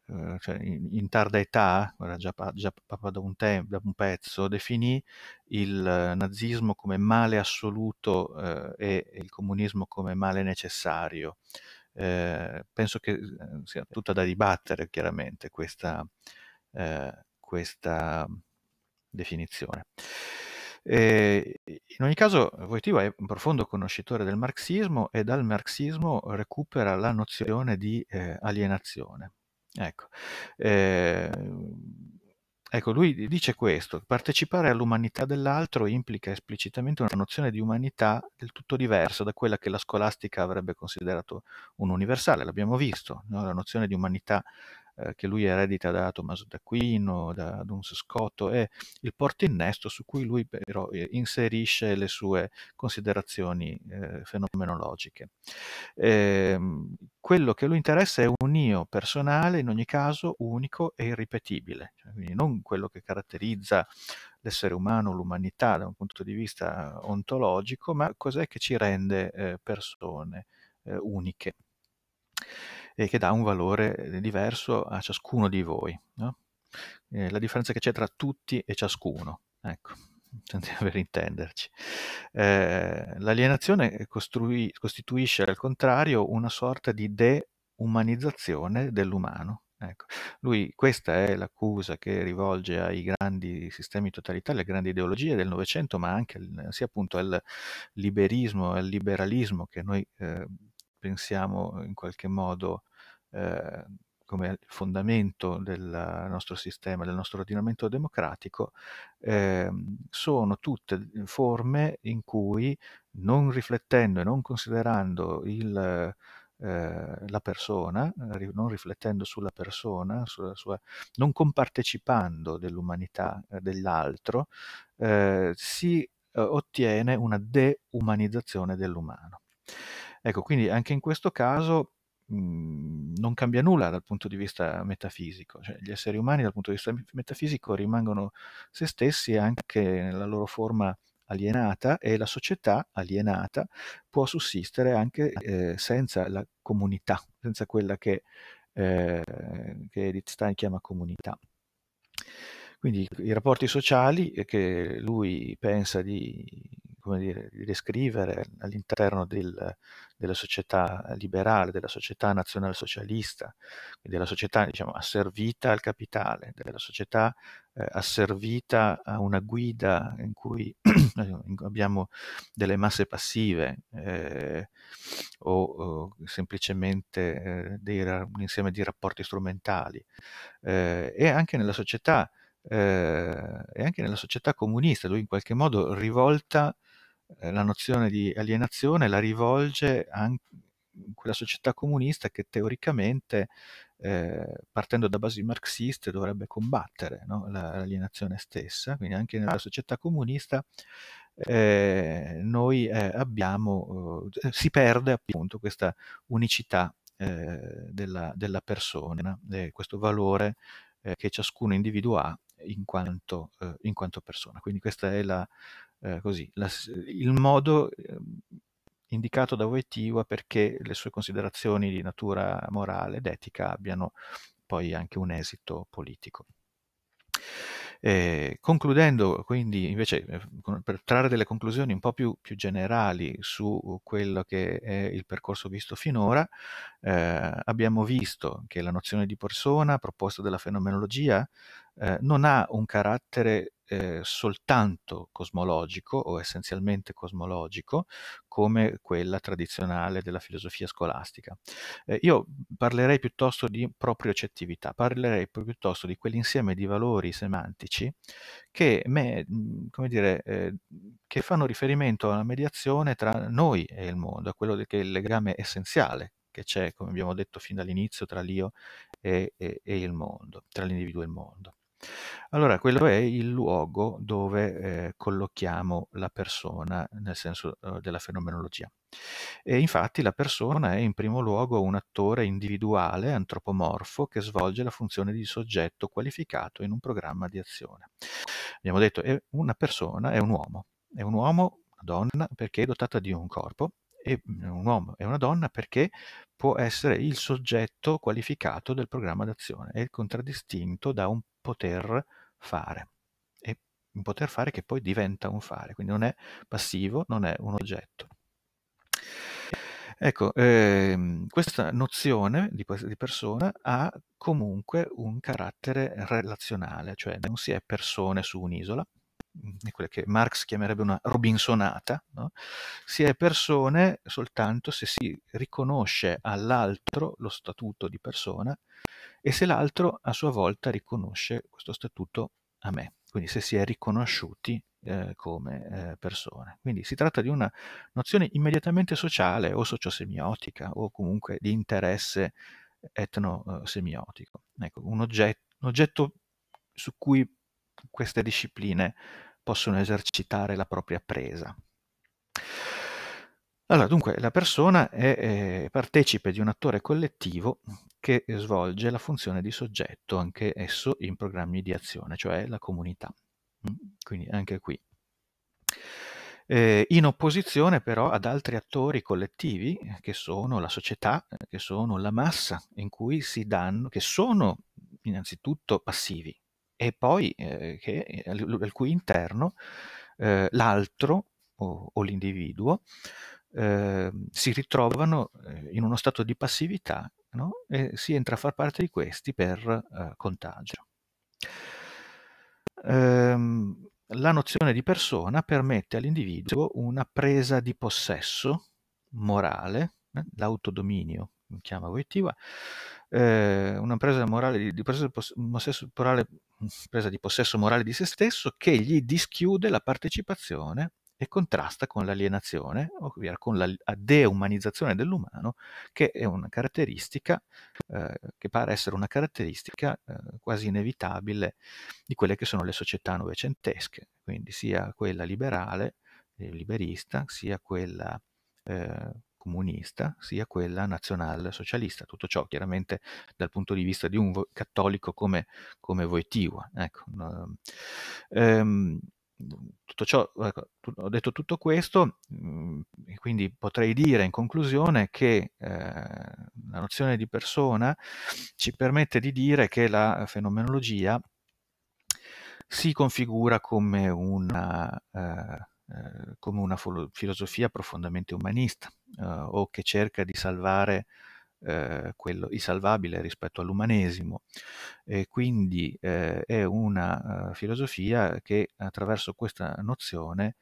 Speaker 1: eh, cioè in, in, tarda età, già, già papà da un, te, da un, pezzo, definì il nazismo come male assoluto eh, e il comunismo come male necessario. Eh, penso che eh, sia tutta da dibattere chiaramente questa, eh, questa definizione. Eh, in ogni caso, Wojtyła è un profondo conoscitore del marxismo e dal marxismo recupera la nozione di eh, alienazione. Ecco. Eh, Ecco, lui dice questo, partecipare all'umanità dell'altro implica esplicitamente una nozione di umanità del tutto diversa da quella che la scolastica avrebbe considerato un'universale, l'abbiamo visto, no? la nozione di umanità eh, che lui eredita da Tommaso d'Aquino, da Duns Scotto, è il portinnesto su cui lui però eh, inserisce le sue considerazioni eh, fenomenologiche. Eh, quello che lui interessa è un io personale, in ogni caso unico e irripetibile, cioè, quindi non quello che caratterizza l'essere umano, l'umanità da un punto di vista eh, ontologico, ma cos'è che ci rende persone uniche e che dà un valore eh, diverso a ciascuno di voi. No? Eh, la differenza che c'è tra tutti e ciascuno. Ecco, per intenderci. Eh, l'alienazione costrui, costituisce al contrario una sorta di deumanizzazione dell'umano. Ecco. Lui, questa è l'accusa che rivolge ai grandi sistemi totalitari, alle grandi ideologie del Novecento, ma anche sia appunto al liberismo, al liberalismo che noi eh, pensiamo eh, in qualche modo eh, come fondamento del nostro sistema, del nostro ordinamento democratico, eh, sono tutte forme in cui non riflettendo e non considerando il eh, la persona, non riflettendo sulla persona, sulla sua, non compartecipando dell'umanità eh, dell'altro, eh, si eh, ottiene una deumanizzazione dell'umano. Ecco, quindi anche in questo caso mhmm, non cambia nulla dal punto di vista metafisico, cioè, gli esseri umani dal punto di vista metafisico rimangono se stessi anche nella loro forma alienata e la società alienata può sussistere anche eh, senza la comunità, senza quella che, eh, che Edith Stein chiama comunità. Quindi i rapporti sociali eh, che lui pensa di come dire, descrivere all'interno del, della società liberale, della società nazionalsocialista, della società diciamo, asservita al capitale, della società eh, asservita a una guida in cui abbiamo delle masse passive eh, o, o, semplicemente eh, dei, un insieme di rapporti strumentali eh, e anche nella società eh, e anche nella società comunista, lui in qualche modo rivolta eh, la nozione di alienazione la rivolge anche quella società comunista che teoricamente, eh, partendo da basi marxiste, dovrebbe combattere no? l'alienazione stessa. Quindi anche nella società comunista eh, noi eh, abbiamo, eh, si perde appunto questa unicità eh, della, della, persona, questo valore che ciascuno individuo ha in quanto, in quanto persona. Quindi questa è la, eh, così, la, il modo eh, indicato da Wojtyła perché le sue considerazioni di natura morale ed etica abbiano poi anche un esito politico. Eh, concludendo quindi invece eh, per trarre delle conclusioni un po' più, più generali su quello che è il percorso visto finora, eh, abbiamo visto che la nozione di persona proposta dalla fenomenologia eh, non ha un carattere eh, soltanto cosmologico o essenzialmente cosmologico come quella tradizionale della filosofia scolastica. Eh, io parlerei piuttosto di propriocettività, parlerei piuttosto di quell'insieme di valori semantici che, me, dire, eh, che fanno riferimento alla mediazione tra noi e il mondo, a quello che è il legame essenziale che c'è, come abbiamo detto fin dall'inizio, tra l'io e, e, e il mondo, tra l'individuo e il mondo. Allora, quello è il luogo dove eh, collochiamo la persona nel senso eh, della fenomenologia. E infatti la persona è in primo luogo un attore individuale, antropomorfo, che svolge la funzione di soggetto qualificato in un programma di azione. Abbiamo detto, che una persona è un uomo, è un uomo, una donna, perché è dotata di un corpo, e mm, un uomo è una donna perché può essere il soggetto qualificato del programma d'azione, è contraddistinto da un poter fare. E un poter fare che poi diventa un fare, quindi non è passivo, non è un oggetto. Ecco, ehm, questa nozione di, di, persona ha comunque un carattere relazionale, cioè non si è persone su un'isola, quella che Marx chiamerebbe una Robinsonata, no? si è persone soltanto se si riconosce all'altro lo statuto di persona e se l'altro a sua volta riconosce questo statuto a me, quindi se si è riconosciuti eh, come eh, persone. Quindi si tratta di una nozione immediatamente sociale o sociosemiotica o comunque di interesse etnosemiotico. Eh, ecco, un oggetto, un oggetto su cui queste discipline possono esercitare la propria presa. Allora, dunque, la persona è, è eh, partecipe di un attore collettivo che svolge la funzione di soggetto, anche esso in programmi di azione, cioè la comunità. Mm, quindi anche qui. Eh, in opposizione però ad altri attori collettivi eh, che sono la società, eh, che sono la massa, in cui si danno, che sono innanzitutto passivi, e poi eh, che, al, al, cui interno eh, l'altro o, o l'individuo eh, si ritrovano eh, in uno stato di passività no? e si entra a far parte di questi per eh, contagio. Ehm, la nozione di persona permette all'individuo una presa di possesso morale eh, l'autodominio, chiama Wojtyła, eh, una presa, morale, di, presa, possesso, morale, presa di possesso morale di se stesso che gli dischiude la partecipazione e contrasta con l'alienazione, ovvero con la deumanizzazione dell'umano, che è una caratteristica, eh, che pare essere una caratteristica eh, quasi inevitabile di quelle che sono le società novecentesche, quindi sia quella liberale, eh, liberista, sia quella eh, comunista sia quella nazionale socialista. Tutto ciò chiaramente dal punto di vista di un cattolico come, come Wojtyła. Ecco. Ehm, tutto ciò, ecco, ho detto tutto questo, mh, mm, quindi potrei dire in conclusione che eh, la nozione di persona ci permette di dire che la fenomenologia si configura come una, eh, eh come una filosofia profondamente umanista, eh, o che cerca di salvare eh, quello salvabile rispetto all'umanesimo e quindi eh, è una uh, filosofia che attraverso questa nozione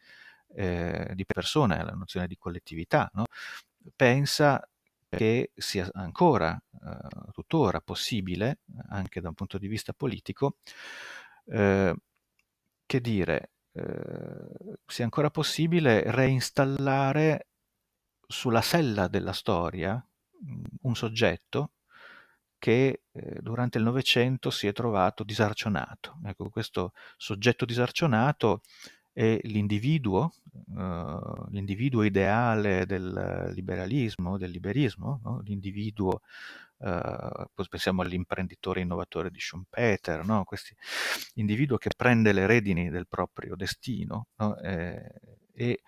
Speaker 1: eh, di persona, la nozione di collettività, no? pensa che sia ancora, uh, tuttora possibile, anche da un punto di vista politico, eh, che dire, sia ancora possibile reinstallare sulla sella della storia mm, un soggetto che eh, durante il Novecento si è trovato disarcionato. Ecco, questo soggetto disarcionato è l'individuo, eh, l'individuo ideale del liberalismo, del liberismo, no? l'individuo, eh, pensiamo all'imprenditore innovatore di Schumpeter, no? questo individuo che prende le redini del proprio destino no? eh, e,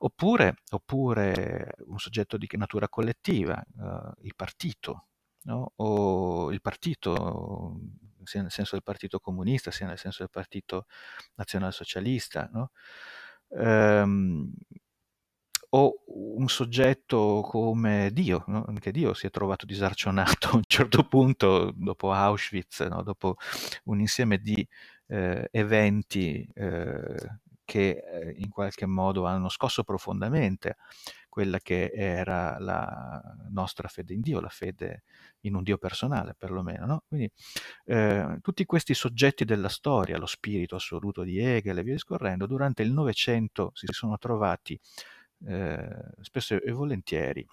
Speaker 1: oppure, oppure, un soggetto di natura collettiva, eh, il partito, no? o il partito, sia nel senso del partito comunista, sia nel senso del partito nazionalsocialista, no? ehm, o un soggetto come Dio, no? anche Dio si è trovato disarcionato a un certo punto dopo Auschwitz, dopo un insieme di eh, eventi. Eh, che eh, in qualche modo hanno scosso profondamente quella che era la nostra fede in Dio, la fede in un Dio personale perlomeno. No? Quindi eh, tutti questi soggetti della storia, lo spirito assoluto di Hegel e via discorrendo, durante il Novecento si sono trovati eh, spesso e volentieri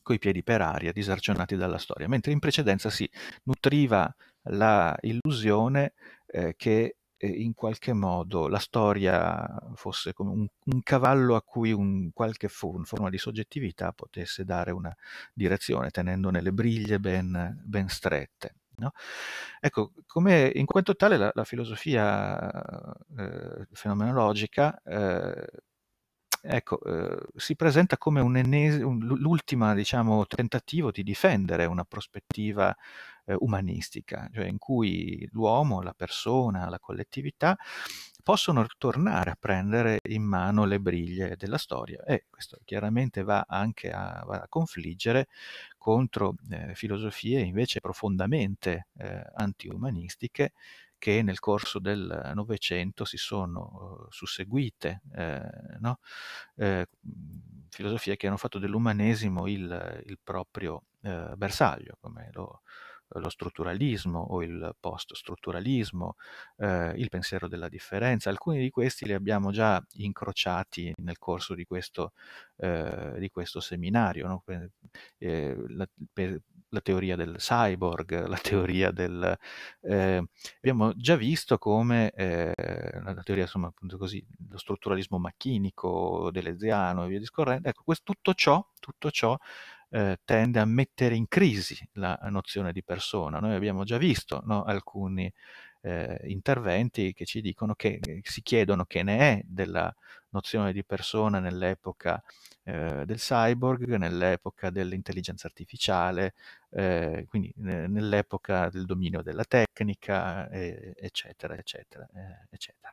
Speaker 1: coi piedi per aria, disarcionati dalla storia, mentre in precedenza si nutriva l'illusione eh, che in qualche modo la storia fosse come un, un cavallo a cui un, qualche form, forma di soggettività potesse dare una direzione, tenendone le briglie ben, ben strette. No? Ecco, come in quanto tale la, la filosofia eh, fenomenologica eh, ecco, eh, si presenta come un, un l'ultimo diciamo, tentativo di difendere una prospettiva eh, umanistica, cioè in cui l'uomo, la persona, la collettività possono tornare a prendere in mano le briglie della storia e questo chiaramente va anche a, va a confliggere contro eh, filosofie invece profondamente eh, antiumanistiche che nel corso del Novecento si sono uh, susseguite, eh, no? eh, filosofie che hanno fatto dell'umanesimo il, il proprio eh, bersaglio, come lo, lo strutturalismo o il post-strutturalismo, eh, il pensiero della differenza. Alcuni di questi li abbiamo già incrociati nel corso di questo, eh, di questo seminario. No? Eh, la, per, la, teoria del cyborg, la teoria del... Eh, abbiamo già visto come eh, la teoria, insomma, appunto così, lo strutturalismo macchinico, deleziano e via discorrendo. Ecco, questo, tutto ciò, tutto ciò eh, tende a mettere in crisi la nozione di persona. Noi abbiamo già visto no, alcuni eh, interventi che ci dicono che eh, si chiedono che ne è della nozione di persona nell'epoca eh, del cyborg, nell'epoca dell'intelligenza artificiale, eh, quindi eh, nell'epoca del dominio della tecnica, eccetera, eccetera, eccetera.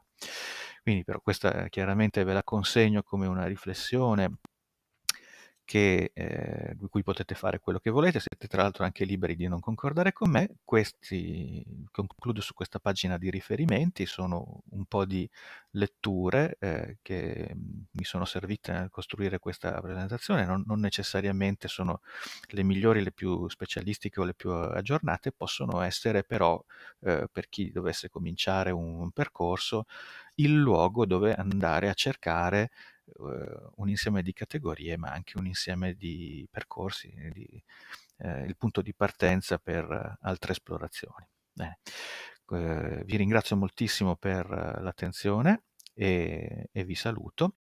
Speaker 1: Quindi però questa chiaramente ve la consegno come una riflessione che, eh, di cui potete fare quello che volete, siete tra l'altro anche liberi di non concordare con me. Questi, concludo su questa pagina di riferimenti, sono un po' di letture eh, che mm, mi sono servite nel costruire questa presentazione, non, non, necessariamente sono le migliori, le più specialistiche o le più aggiornate, possono essere però eh, per chi dovesse cominciare un percorso il luogo dove andare a cercare Uhm, un insieme di categorie ma anche un insieme di percorsi, di, eh, il punto di partenza per altre esplorazioni. Eh, uhm, vi ringrazio moltissimo per eh, l'attenzione e, e vi saluto